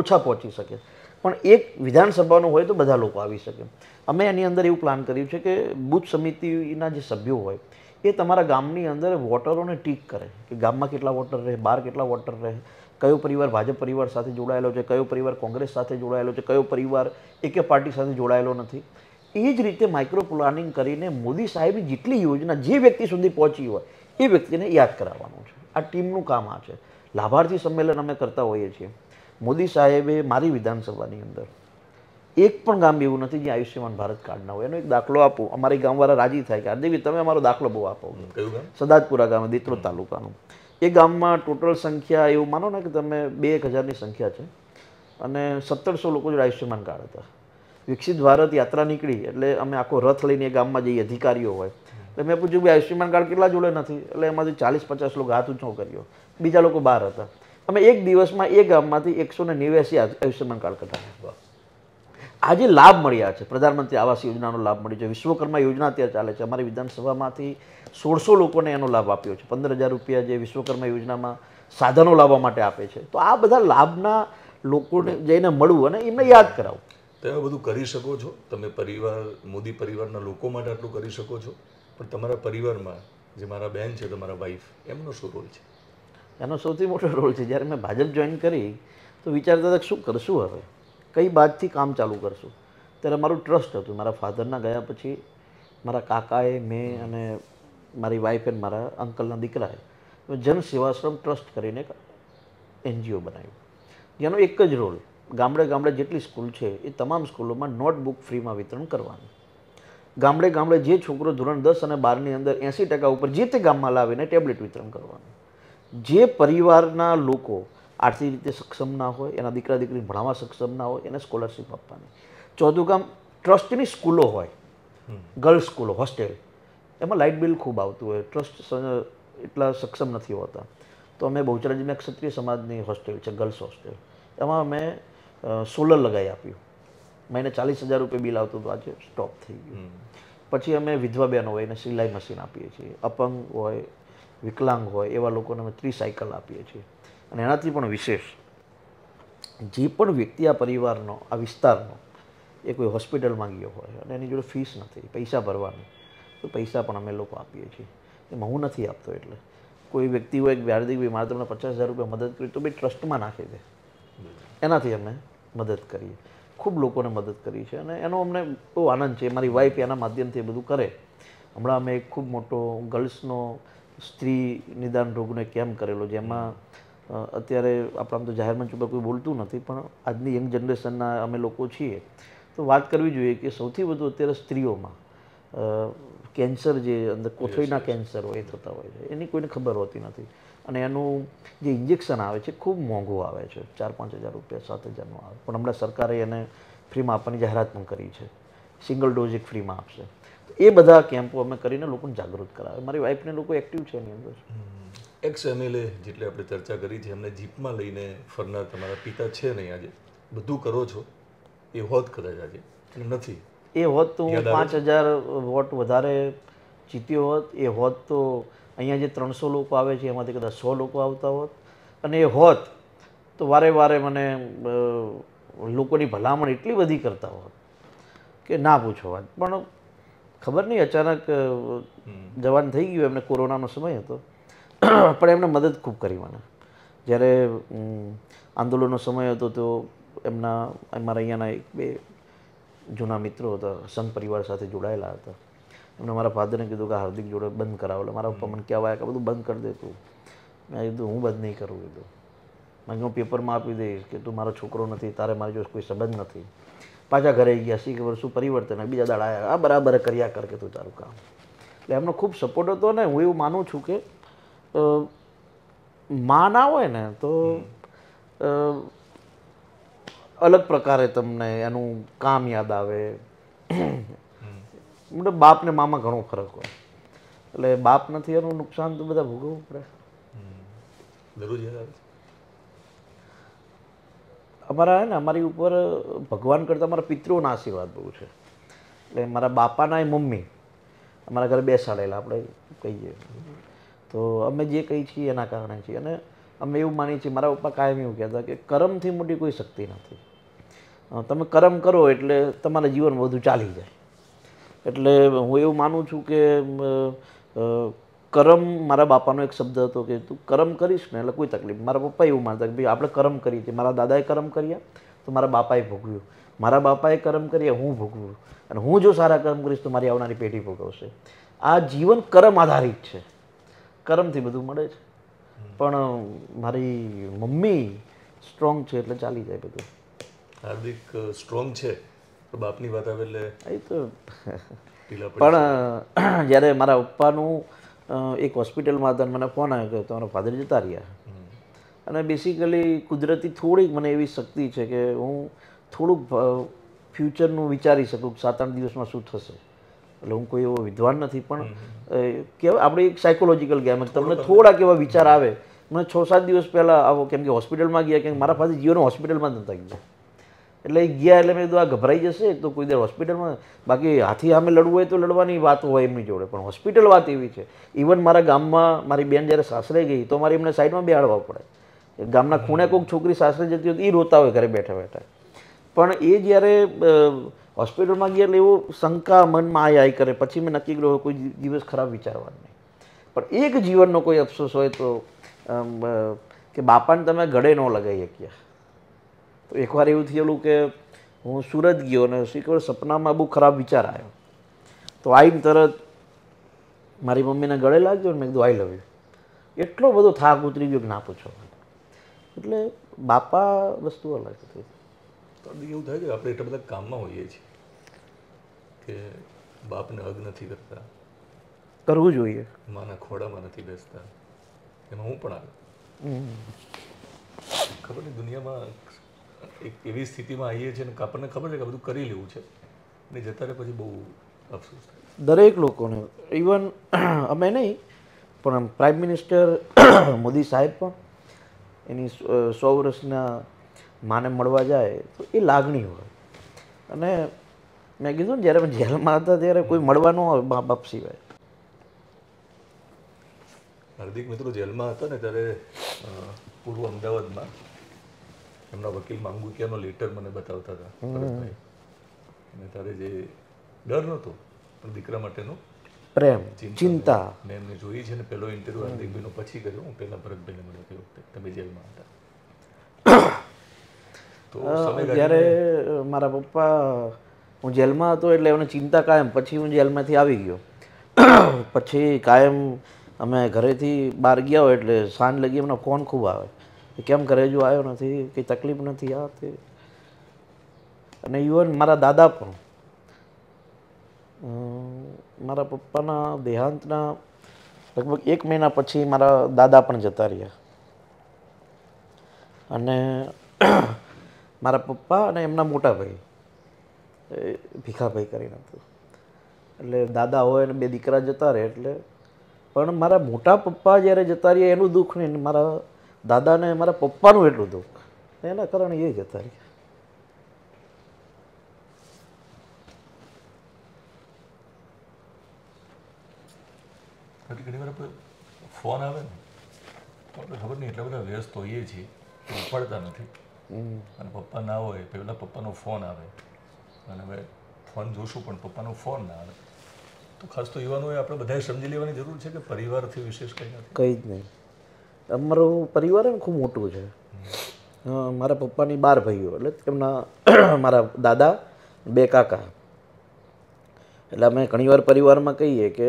ઓછા પહોંચી શકે પણ એક વિધાનસભાનું હોય તો બધા લોકો આવી શકે અમે એની અંદર એવું પ્લાન કર્યું છે કે બુથ સમિતિના જે સભ્યો હોય એ તમારા ગામની અંદર વોટરોને ટીક કરે કે ગામમાં કેટલા વોટર રહે બહાર કેટલા વોટર રહે કયો પરિવાર ભાજપ પરિવાર સાથે જોડાયેલો છે કયો પરિવાર કોંગ્રેસ સાથે જોડાયેલો છે કયો પરિવાર એકે પાર્ટી સાથે જોડાયેલો નથી એ જ રીતે માઇક્રો પ્લાનિંગ કરીને મોદી સાહેબની જેટલી યોજના જે વ્યક્તિ સુધી પહોંચી હોય એ વ્યક્તિને યાદ કરાવવાનું છે આ ટીમનું કામ આ છે લાભાર્થી સંમેલન અમે કરતા હોઈએ છીએ મોદી સાહેબે મારી વિધાનસભાની અંદર એક પણ ગામ એવું નથી જે આયુષ્યમાન ભારત કાર્ડ ના હોય એનો એક દાખલો આપો અમારી ગામવાળા રાજી થાય કે હાર્દિકભાઈ તમે અમારો દાખલો બહુ આપો સદાજપુરા ગામે દીત્રોદ તાલુકાનું એ ગામમાં ટોટલ સંખ્યા એવું માનો ને કે તમે બે એક હજારની સંખ્યા છે અને સત્તરસો લોકો જોડે આયુષ્યમાન કાર્ડ હતા વિકસિત ભારત યાત્રા નીકળી એટલે અમે આખો રથ લઈને એ ગામમાં જઈએ અધિકારીઓ હોય એટલે મેં પૂછ્યું કે આયુષ્યમાન કાર્ડ કેટલા જોડે નથી એટલે એમાંથી ચાલીસ પચાસ લોકો હાથ ઊંચો કર્યો બીજા લોકો બહાર હતા અમે એક દિવસમાં એ ગામમાંથી એકસો ને નેવ્યાસી આયુષ્યમાન કાર્ડ કઢાવ્યા આજે લાભ મળ્યા છે પ્રધાનમંત્રી આવાસ યોજનાનો લાભ મળ્યો છે વિશ્વકર્મા યોજના અત્યારે ચાલે છે અમારી વિધાનસભામાંથી સોળસો લોકોને એનો લાભ આપ્યો છે પંદર હજાર રૂપિયા જે વિશ્વકર્મા યોજનામાં સાધનો લાવવા માટે આપે છે તો આ બધા લાભના લોકોને જઈને મળવું અને એમને યાદ કરાવવું તમે બધું કરી શકો છો તમે પરિવાર મોદી પરિવારના લોકો માટે આટલું કરી શકો છો પણ તમારા પરિવારમાં જે મારા બહેન છે તમારા વાઈફ એમનો શું રોલ છે એનો સૌથી મોટો રોલ છે જ્યારે મેં ભાજપ જોઈન કરી તો વિચારતા હતા શું કરશું હવે કઈ બાદથી કામ ચાલુ કરશું ત્યારે મારું ટ્રસ્ટ હતું મારા ફાધરના ગયા પછી મારા કાકાએ મેં અને મારી વાઈફ અને મારા અંકલના દીકરાએ જન સેવાશ્રમ ટ્રસ્ટ કરીને એક એનજીઓ બનાવ્યું જેનો એક જ રોલ ગામડે ગામડે જેટલી સ્કૂલ છે એ તમામ સ્કૂલોમાં નોટબુક ફ્રીમાં વિતરણ કરવાનું ગામડે ગામડે જે છોકરો ધોરણ દસ અને બારની અંદર એંસી ટકા ઉપર જે તે ગામમાં લાવીને ટેબ્લેટ વિતરણ કરવાનું જે પરિવારના લોકો આર્થિક રીતે સક્ષમ ના હોય એના દીકરા દીકરી ભણાવવા સક્ષમ ના હોય એને સ્કોલરશિપ આપવાની ચોથું કામ ટ્રસ્ટની સ્કૂલો હોય ગર્લ્સ સ્કૂલો હોસ્ટેલ એમાં લાઇટ બિલ ખૂબ આવતું હોય ટ્રસ્ટ એટલા સક્ષમ નથી હોતા તો અમે બહુચરાજીમાં ક્ષત્રિય સમાજની હોસ્ટેલ છે ગર્લ્સ હોસ્ટેલ એમાં અમે સોલર લગાવી આપ્યું મહિને ચાલીસ હજાર રૂપિયા બિલ આવતું હતું આજે સ્ટોપ થઈ ગયું પછી અમે વિધવા બહેનો હોય એને સિલાઈ મશીન આપીએ છીએ અપંગ હોય વિકલાંગ હોય એવા લોકોને અમે ત્રિસાયકલ આપીએ છીએ અને એનાથી પણ વિશેષ જે પણ વ્યક્તિ આ પરિવારનો આ વિસ્તારનો એ કોઈ હોસ્પિટલમાં ગયો હોય અને એની જોડે ફીસ નથી પૈસા ભરવાની તો પૈસા પણ અમે લોકો આપીએ છીએ એમાં હું નથી આપતો એટલે કોઈ વ્યક્તિ હોય કે હાર્દિકભાઈ મારે તમને પચાસ હજાર રૂપિયા મદદ કરી તો બી ટ્રસ્ટમાં નાખી દે એનાથી અમે મદદ કરીએ ખૂબ લોકોને મદદ કરી છે અને એનો અમને બહુ આનંદ છે મારી વાઈફ એના માધ્યમથી એ બધું કરે હમણાં અમે એક ખૂબ મોટો ગર્લ્સનો સ્ત્રી નિદાન રોગને કેમ કરેલો જેમાં અત્યારે આપણા તો જાહેર મંચ ઉપર કોઈ બોલતું નથી પણ આજની યંગ જનરેશનના અમે લોકો છીએ તો વાત કરવી જોઈએ કે સૌથી વધુ અત્યારે સ્ત્રીઓમાં કેન્સર જે અંદર કોથળીના કેન્સર હોય એ થતા હોય છે એની કોઈને ખબર હોતી નથી અને એનું જે ઇન્જેક્શન આવે છે ખૂબ મોંઘું આવે છે ચાર પાંચ હજાર રૂપિયા સાત હજારનું આવે પણ હમણાં સરકારે એને ફ્રીમાં આપવાની જાહેરાત પણ કરી છે સિંગલ ડોઝ એક ફ્રીમાં આપશે એ બધા કેમ્પો અમે કરીને લોકોને જાગૃત કરાવે મારી વાઈફને લોકો એક્ટિવ છે એની અંદર એક્સ એમએલએ જેટલે આપણે ચર્ચા કરી છે એમને જીપમાં લઈને ફરનાર તમારા પિતા છે નહીં આજે બધું કરો છો એ હોત કદાચ આજે નથી એ હોત તો હું પાંચ હજાર વોટ વધારે જીત્યો હોત એ હોત તો અહીંયા જે ત્રણસો લોકો આવે છે એમાંથી કદાચ સો લોકો આવતા હોત અને એ હોત તો વારે વારે મને લોકોની ભલામણ એટલી બધી કરતા હોત કે ના પૂછો વાત પણ ખબર નહીં અચાનક જવાન થઈ ગયું એમને કોરોનાનો સમય હતો પણ એમને મદદ ખૂબ કરી મને જ્યારે આંદોલનનો સમય હતો તો એમના અમારા અહીંયાના એક બે જૂના મિત્રો હતા સંત પરિવાર સાથે જોડાયેલા હતા એમણે મારા ફાધરને કીધું કે હાર્દિક જોડે બંધ કરાવો એટલે મારા પપ્પા મને કહેવાય કે બધું બંધ કરી દે તું મેં કીધું હું બંધ નહીં કરું કીધું મેં હું પેપરમાં આપી દઈશ કે તું મારો છોકરો નથી તારે મારી જોડે કોઈ સંબંધ નથી પાછા ઘરે ગયા શી ખબર શું પરિવર્તન બીજા દાડા આવ્યા આ બરાબર કર્યા કર કે તું તારું કામ એટલે એમનો ખૂબ સપોર્ટ હતો ને હું એવું માનું છું કે માં ના હોય ને તો અલગ પ્રકારે તમને એનું કામ યાદ આવે મતલબ બાપને મામાં ઘણો ફરક હોય એટલે બાપ નથી એનું નુકસાન તો બધા ભોગવવું પડે દરરોજ અમારા ને અમારી ઉપર ભગવાન કરતાં અમારા પિતૃઓના આશીર્વાદ બહુ છે એટલે મારા બાપાના એ મમ્મી અમારા ઘરે બેસાડેલા આપણે કહીએ તો અમે જે કહીએ છીએ એના કારણે છીએ અને અમે એવું માનીએ છીએ મારા પપ્પા કાયમ એવું કહેતા કે કરમથી મોટી કોઈ શક્તિ નથી તમે કરમ કરો એટલે તમારા જીવન વધુ ચાલી જાય એટલે હું એવું માનું છું કે કરમ મારા બાપાનો એક શબ્દ હતો કે તું કરમ કરીશ ને એટલે કોઈ તકલીફ મારા પપ્પા એવું માનતા કે ભાઈ આપણે કરમ કરીએ છીએ મારા દાદાએ કરમ કર્યા તો મારા બાપાએ ભોગવ્યું મારા બાપાએ કરમ કર્યા હું ભોગવ્યું અને હું જો સારા કર્મ કરીશ તો મારી આવનારી પેઢી ભોગવશે આ જીવન કરમ આધારિત છે કરમથી બધું મળે છે પણ મારી મમ્મી સ્ટ્રોંગ છે એટલે ચાલી જાય બધું હાર્દિક સ્ટ્રોંગ છે તો બાપની વાત આવે એટલે એ તો પણ જ્યારે મારા પપ્પાનું એક હોસ્પિટલમાં હતા મને ફોન આવ્યો કે તમારા ફાધર જતા રહ્યા અને બેસિકલી કુદરતી થોડીક મને એવી શક્તિ છે કે હું થોડુંક ફ્યુચરનું વિચારી શકું સાત આઠ દિવસમાં શું થશે એટલે હું કોઈ એવો વિદ્વાન નથી પણ કેવા આપણે એક સાયકોલોજિકલ ગેમ તમને થોડાક એવા વિચાર આવે મને છ સાત દિવસ પહેલાં આવો કેમ કે હોસ્પિટલમાં ગયા કેમ મારા પાસે જીઓને હોસ્પિટલમાં જ નતા ગયા એટલે એ ગયા એટલે મેં કીધું આ ગભરાઈ જશે તો કોઈ દર હોસ્પિટલમાં બાકી હાથી સામે લડવું હોય તો લડવાની વાત હોય એમની જોડે પણ હોસ્પિટલ વાત એવી છે ઇવન મારા ગામમાં મારી બેન જ્યારે સાસરે ગઈ તો મારે એમને સાઈડમાં બેહાડવા પડે ગામના ખૂણે કોઈક છોકરી સાસરે જતી હતી એ રોતા હોય ઘરે બેઠા બેઠા પણ એ જ્યારે હોસ્પિટલમાં ગયા એટલે એવો શંકા મનમાં આય આય કરે પછી મેં નક્કી કર્યું કોઈ દિવસ ખરાબ વિચારવાનું નહીં પણ એક જીવનનો કોઈ અફસોસ હોય તો કે બાપાને તમે ગળે ન લગાવી શક્યા તો એકવાર એવું થયેલું કે હું સુરત ગયો અને એકવાર સપનામાં બહુ ખરાબ વિચાર આવ્યો તો આઈને તરત મારી મમ્મીને ગળે લાગ્યો ને મેં કીધું આઈ લવ યુ એટલો બધો થાક ઉતરી ગયો કે ના પૂછો એટલે બાપા વસ્તુ અલગ હતી એવું થાય કે આપણે એટલા બધા કામમાં હોઈએ છીએ કે બાપને હગ નથી કરતા કરવું જોઈએ માના ખોડામાં નથી બેસતા એમાં હું પણ આવ્યો ખબર નહીં દુનિયામાં એક એવી સ્થિતિમાં આવીએ છીએ ને આપણને ખબર છે કે બધું કરી લેવું છે ને જતા રહે પછી બહુ અફસોસ થાય દરેક લોકોને ઇવન અમે નહીં પણ પ્રાઇમ મિનિસ્ટર મોદી સાહેબ પણ એની સો વર્ષના માને મળવા જાય તો એ લાગણી હોય અને મેં કીધું ને જ્યારે જેલમાં હતા ત્યારે કોઈ મળવા ન આવે મા બાપ સિવાય હાર્દિક મિત્રો જેલમાં હતા ને ત્યારે પૂર્વ અમદાવાદમાં એમના વકીલ માંગુકિયાનો લેટર મને બતાવતા હતા અને ત્યારે જે ડર નહોતો પણ દીકરા માટેનો પ્રેમ ચિંતા મેં એમને જોઈ છે ને પેલો ઇન્ટરવ્યુ હાર્દિકભાઈનો પછી કર્યો હું પહેલાં ભરતભાઈને મળ્યો તે વખતે તમે જેલમાં હતા જ્યારે મારા પપ્પા હું જેલમાં હતો એટલે એમને ચિંતા કાયમ પછી હું જેલમાંથી આવી ગયો પછી કાયમ અમે ઘરેથી બહાર ગયા હોય એટલે સાંજ લગી એમનો ફોન ખૂબ આવે કેમ ઘરે જો આવ્યો નથી કંઈ તકલીફ નથી આ તે અને ઇવન મારા દાદા પણ મારા પપ્પાના દેહાંતના લગભગ એક મહિના પછી મારા દાદા પણ જતા રહ્યા અને મારા પપ્પા અને એમના મોટા ભાઈ ભીખાભાઈ કરીને હતું એટલે દાદા હોય અને બે દીકરા જતા રહે એટલે પણ મારા મોટા પપ્પા જ્યારે જતા રહ્યા એનું દુઃખ નહીં મારા દાદાને મારા પપ્પાનું એટલું દુઃખ એના કારણે એ જ હતા ઘણી વાર ફોન આવે ને આપણે ખબર નહીં એટલા બધા વ્યસ્ત હોઈએ છીએ કે ઉપાડતા નથી અને પપ્પા ના હોય પહેલાં પપ્પાનો ફોન આવે અને હવે ફોન જોશું પણ પપ્પાનો ફોન ના આવે તો ખાસ તો યુવાનોએ આપણે બધાએ સમજી લેવાની જરૂર છે કે પરિવારથી વિશેષ કંઈ નથી કંઈ જ નહીં અમારો પરિવાર ને ખૂબ મોટો છે મારા પપ્પાની બાર ભાઈઓ એટલે તેમના મારા દાદા બે કાકા એટલે અમે ઘણીવાર પરિવારમાં કહીએ કે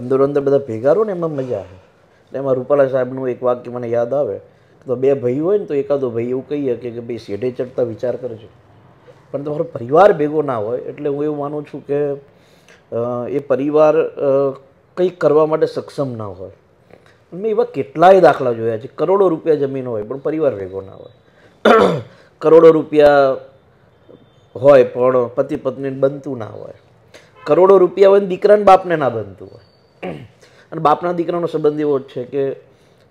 અંદર અંદર બધા ભેગા રહો ને એમાં મજા આવે એટલે એમાં રૂપાલા સાહેબનું એક વાક્ય મને યાદ આવે તો બે ભાઈ હોય ને તો એકાદો ભાઈ એવું કહીએ કે ભાઈ શેઢે ચડતા વિચાર કરજો પણ તમારો પરિવાર ભેગો ના હોય એટલે હું એવું માનું છું કે એ પરિવાર કંઈક કરવા માટે સક્ષમ ના હોય મેં એવા કેટલાય દાખલા જોયા છે કરોડો રૂપિયા જમીન હોય પણ પરિવાર ભેગો ના હોય કરોડો રૂપિયા હોય પણ પતિ પત્નીને બનતું ના હોય કરોડો રૂપિયા હોય દીકરાને બાપને ના બનતું હોય અને બાપના દીકરાનો સંબંધ એવો જ છે કે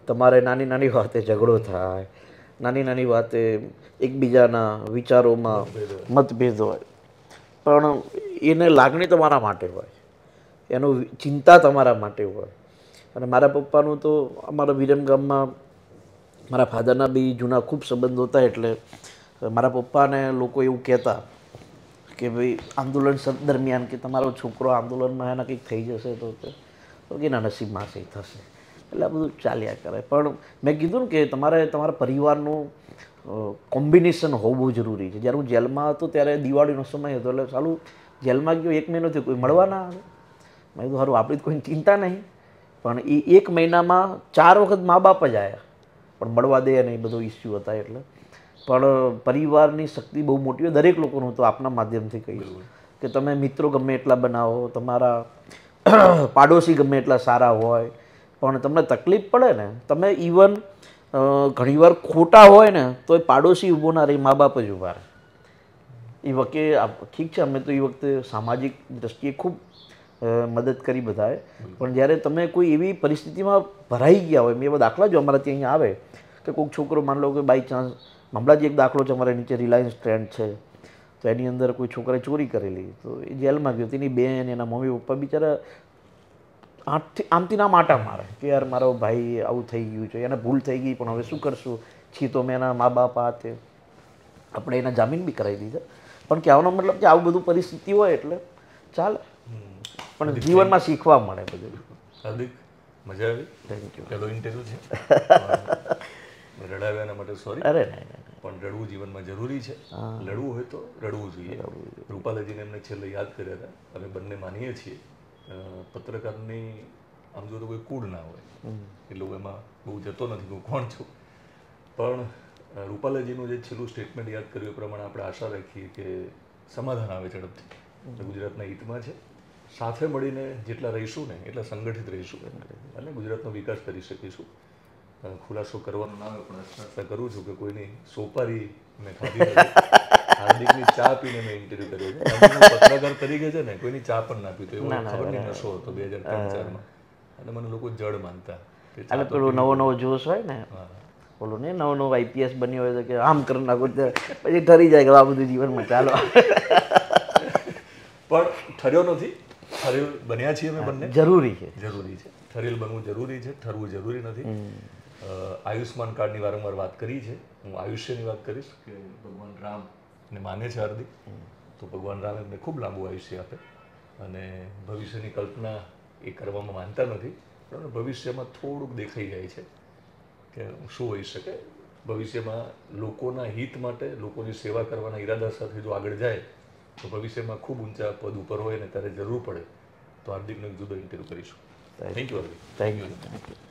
તમારે નાની નાની વાતે ઝઘડો થાય નાની નાની વાતે એકબીજાના વિચારોમાં મતભેદ હોય પણ એને લાગણી તમારા માટે હોય એનું ચિંતા તમારા માટે હોય અને મારા પપ્પાનું તો અમારા વિરમ ગામમાં મારા ફાધરના બી જૂના ખૂબ સંબંધો હતા એટલે મારા પપ્પાને લોકો એવું કહેતા કે ભાઈ આંદોલન દરમિયાન કે તમારો છોકરો આંદોલનમાં એના કંઈક થઈ જશે તો તે એના નસીબમાં કંઈક થશે એટલે આ બધું ચાલ્યા કરે પણ મેં કીધું ને કે તમારે તમારા પરિવારનું કોમ્બિનેશન હોવું જરૂરી છે જ્યારે હું જેલમાં હતો ત્યારે દિવાળીનો સમય હતો એટલે ચાલુ જેલમાં ગયો એક મહિનો થયો કોઈ મળવાના આવે મેં કીધું સારું આપણી કોઈ ચિંતા નહીં પણ એ એક મહિનામાં ચાર વખત મા બાપ જ આવ્યા પણ મળવા દે અને એ બધો ઇસ્યુ હતા એટલે પણ પરિવારની શક્તિ બહુ મોટી હોય દરેક લોકોનું તો આપના માધ્યમથી કહીશ કે તમે મિત્રો ગમે એટલા બનાવો તમારા પાડોશી ગમે એટલા સારા હોય પણ તમને તકલીફ પડે ને તમે ઇવન ઘણીવાર ખોટા હોય ને તો એ પાડોશી ઊભો ના રહી મા બાપ જ ઊભા રહે એ વખતે ઠીક છે અમે તો એ વખતે સામાજિક દ્રષ્ટિએ ખૂબ મદદ કરી બધાએ પણ જ્યારે તમે કોઈ એવી પરિસ્થિતિમાં ભરાઈ ગયા હોય મેં એવા દાખલા જો અમારા ત્યાં આવે કે કોઈક છોકરો માન લો કે બાય ચાન્સ હમણાં જ એક દાખલો છે અમારા નીચે રિલાયન્સ ટ્રેન્ડ છે તો એની અંદર કોઈ છોકરાએ ચોરી કરેલી તો એ જેલમાં ગયો તેની બેન એના મમ્મી પપ્પા બિચારા આઠથી આમથી ના માટા મારે કે યાર મારો ભાઈ આવું થઈ ગયું છે એને ભૂલ થઈ ગઈ પણ હવે શું કરશું છી તો મેં એના મા બાપ આ તે આપણે એના જામીન બી કરાવી દીધા પણ કહેવાનો મતલબ કે આવું બધું પરિસ્થિતિ હોય એટલે ચાલે પણ જીવનમાં શીખવા મળે બધું હાર્દિક મજા આવી થેન્ક યુ પહેલો ઇન્ટરવ્યૂ છે રડાવ્યા એના માટે સોરી અરે નહીં પણ રડવું જીવનમાં જરૂરી છે લડવું હોય તો રડવું જોઈએ રૂપાલાજીને એમને છેલ્લે યાદ કર્યા હતા અમે બંને માનીએ છીએ પત્રકારની આમ જો તો કોઈ કૂડ ના હોય એટલે હું એમાં બહુ જતો નથી હું કોણ છું પણ રૂપાલાજીનું જે છેલ્લું સ્ટેટમેન્ટ યાદ કર્યું એ પ્રમાણે આપણે આશા રાખીએ કે સમાધાન આવે ઝડપથી ગુજરાતના હિતમાં છે સાથે મળીને જેટલા રહીશું ને એટલા સંગઠિત રહીશું અને ગુજરાતનો વિકાસ કરી શકીશું ખુલાસો કરવાનો ના પણ પ્રશ્ન કરું છું કે કોઈની સોપારી મેં ખાધી હાર્દિકની ચા પીને મેં ઇન્ટરવ્યુ કર્યો છે પત્રકાર તરીકે છે ને કોઈની ચા પણ ના પીતો એવો ખબર નહીં નશો હતો બે હજાર ત્રણ ચારમાં અને મને લોકો જળ માનતા એટલે પેલું નવો નવો જોશ હોય ને બોલો નહીં નવો નવો આઈપીએસ બન્યો હોય તો કે આમ કરી નાખો પછી ઠરી જાય કે આ બધું જીવનમાં ચાલો પણ ઠર્યો નથી થરેલ બન્યા છીએ અમે બંને જરૂરી છે જરૂરી છે થરેલ બનવું જરૂરી છે ઠરવું જરૂરી નથી આયુષ્માન કાર્ડની વારંવાર વાત કરી છે હું આયુષ્યની વાત કરીશ કે ભગવાન રામ માને છે હાર્દિક તો ભગવાન રામ એમને ખૂબ લાંબુ આયુષ્ય આપે અને ભવિષ્યની કલ્પના એ કરવામાં માનતા નથી પણ ભવિષ્યમાં થોડુંક દેખાઈ જાય છે કે શું હોઈ શકે ભવિષ્યમાં લોકોના હિત માટે લોકોની સેવા કરવાના ઈરાદા સાથે જો આગળ જાય તો ભવિષ્યમાં ખૂબ ઊંચા પદ ઉપર હોય ને ત્યારે જરૂર પડે તો હાર્દિકનું જુદો ઇન્ટરવ્યુ કરીશું thank you Hardik thank you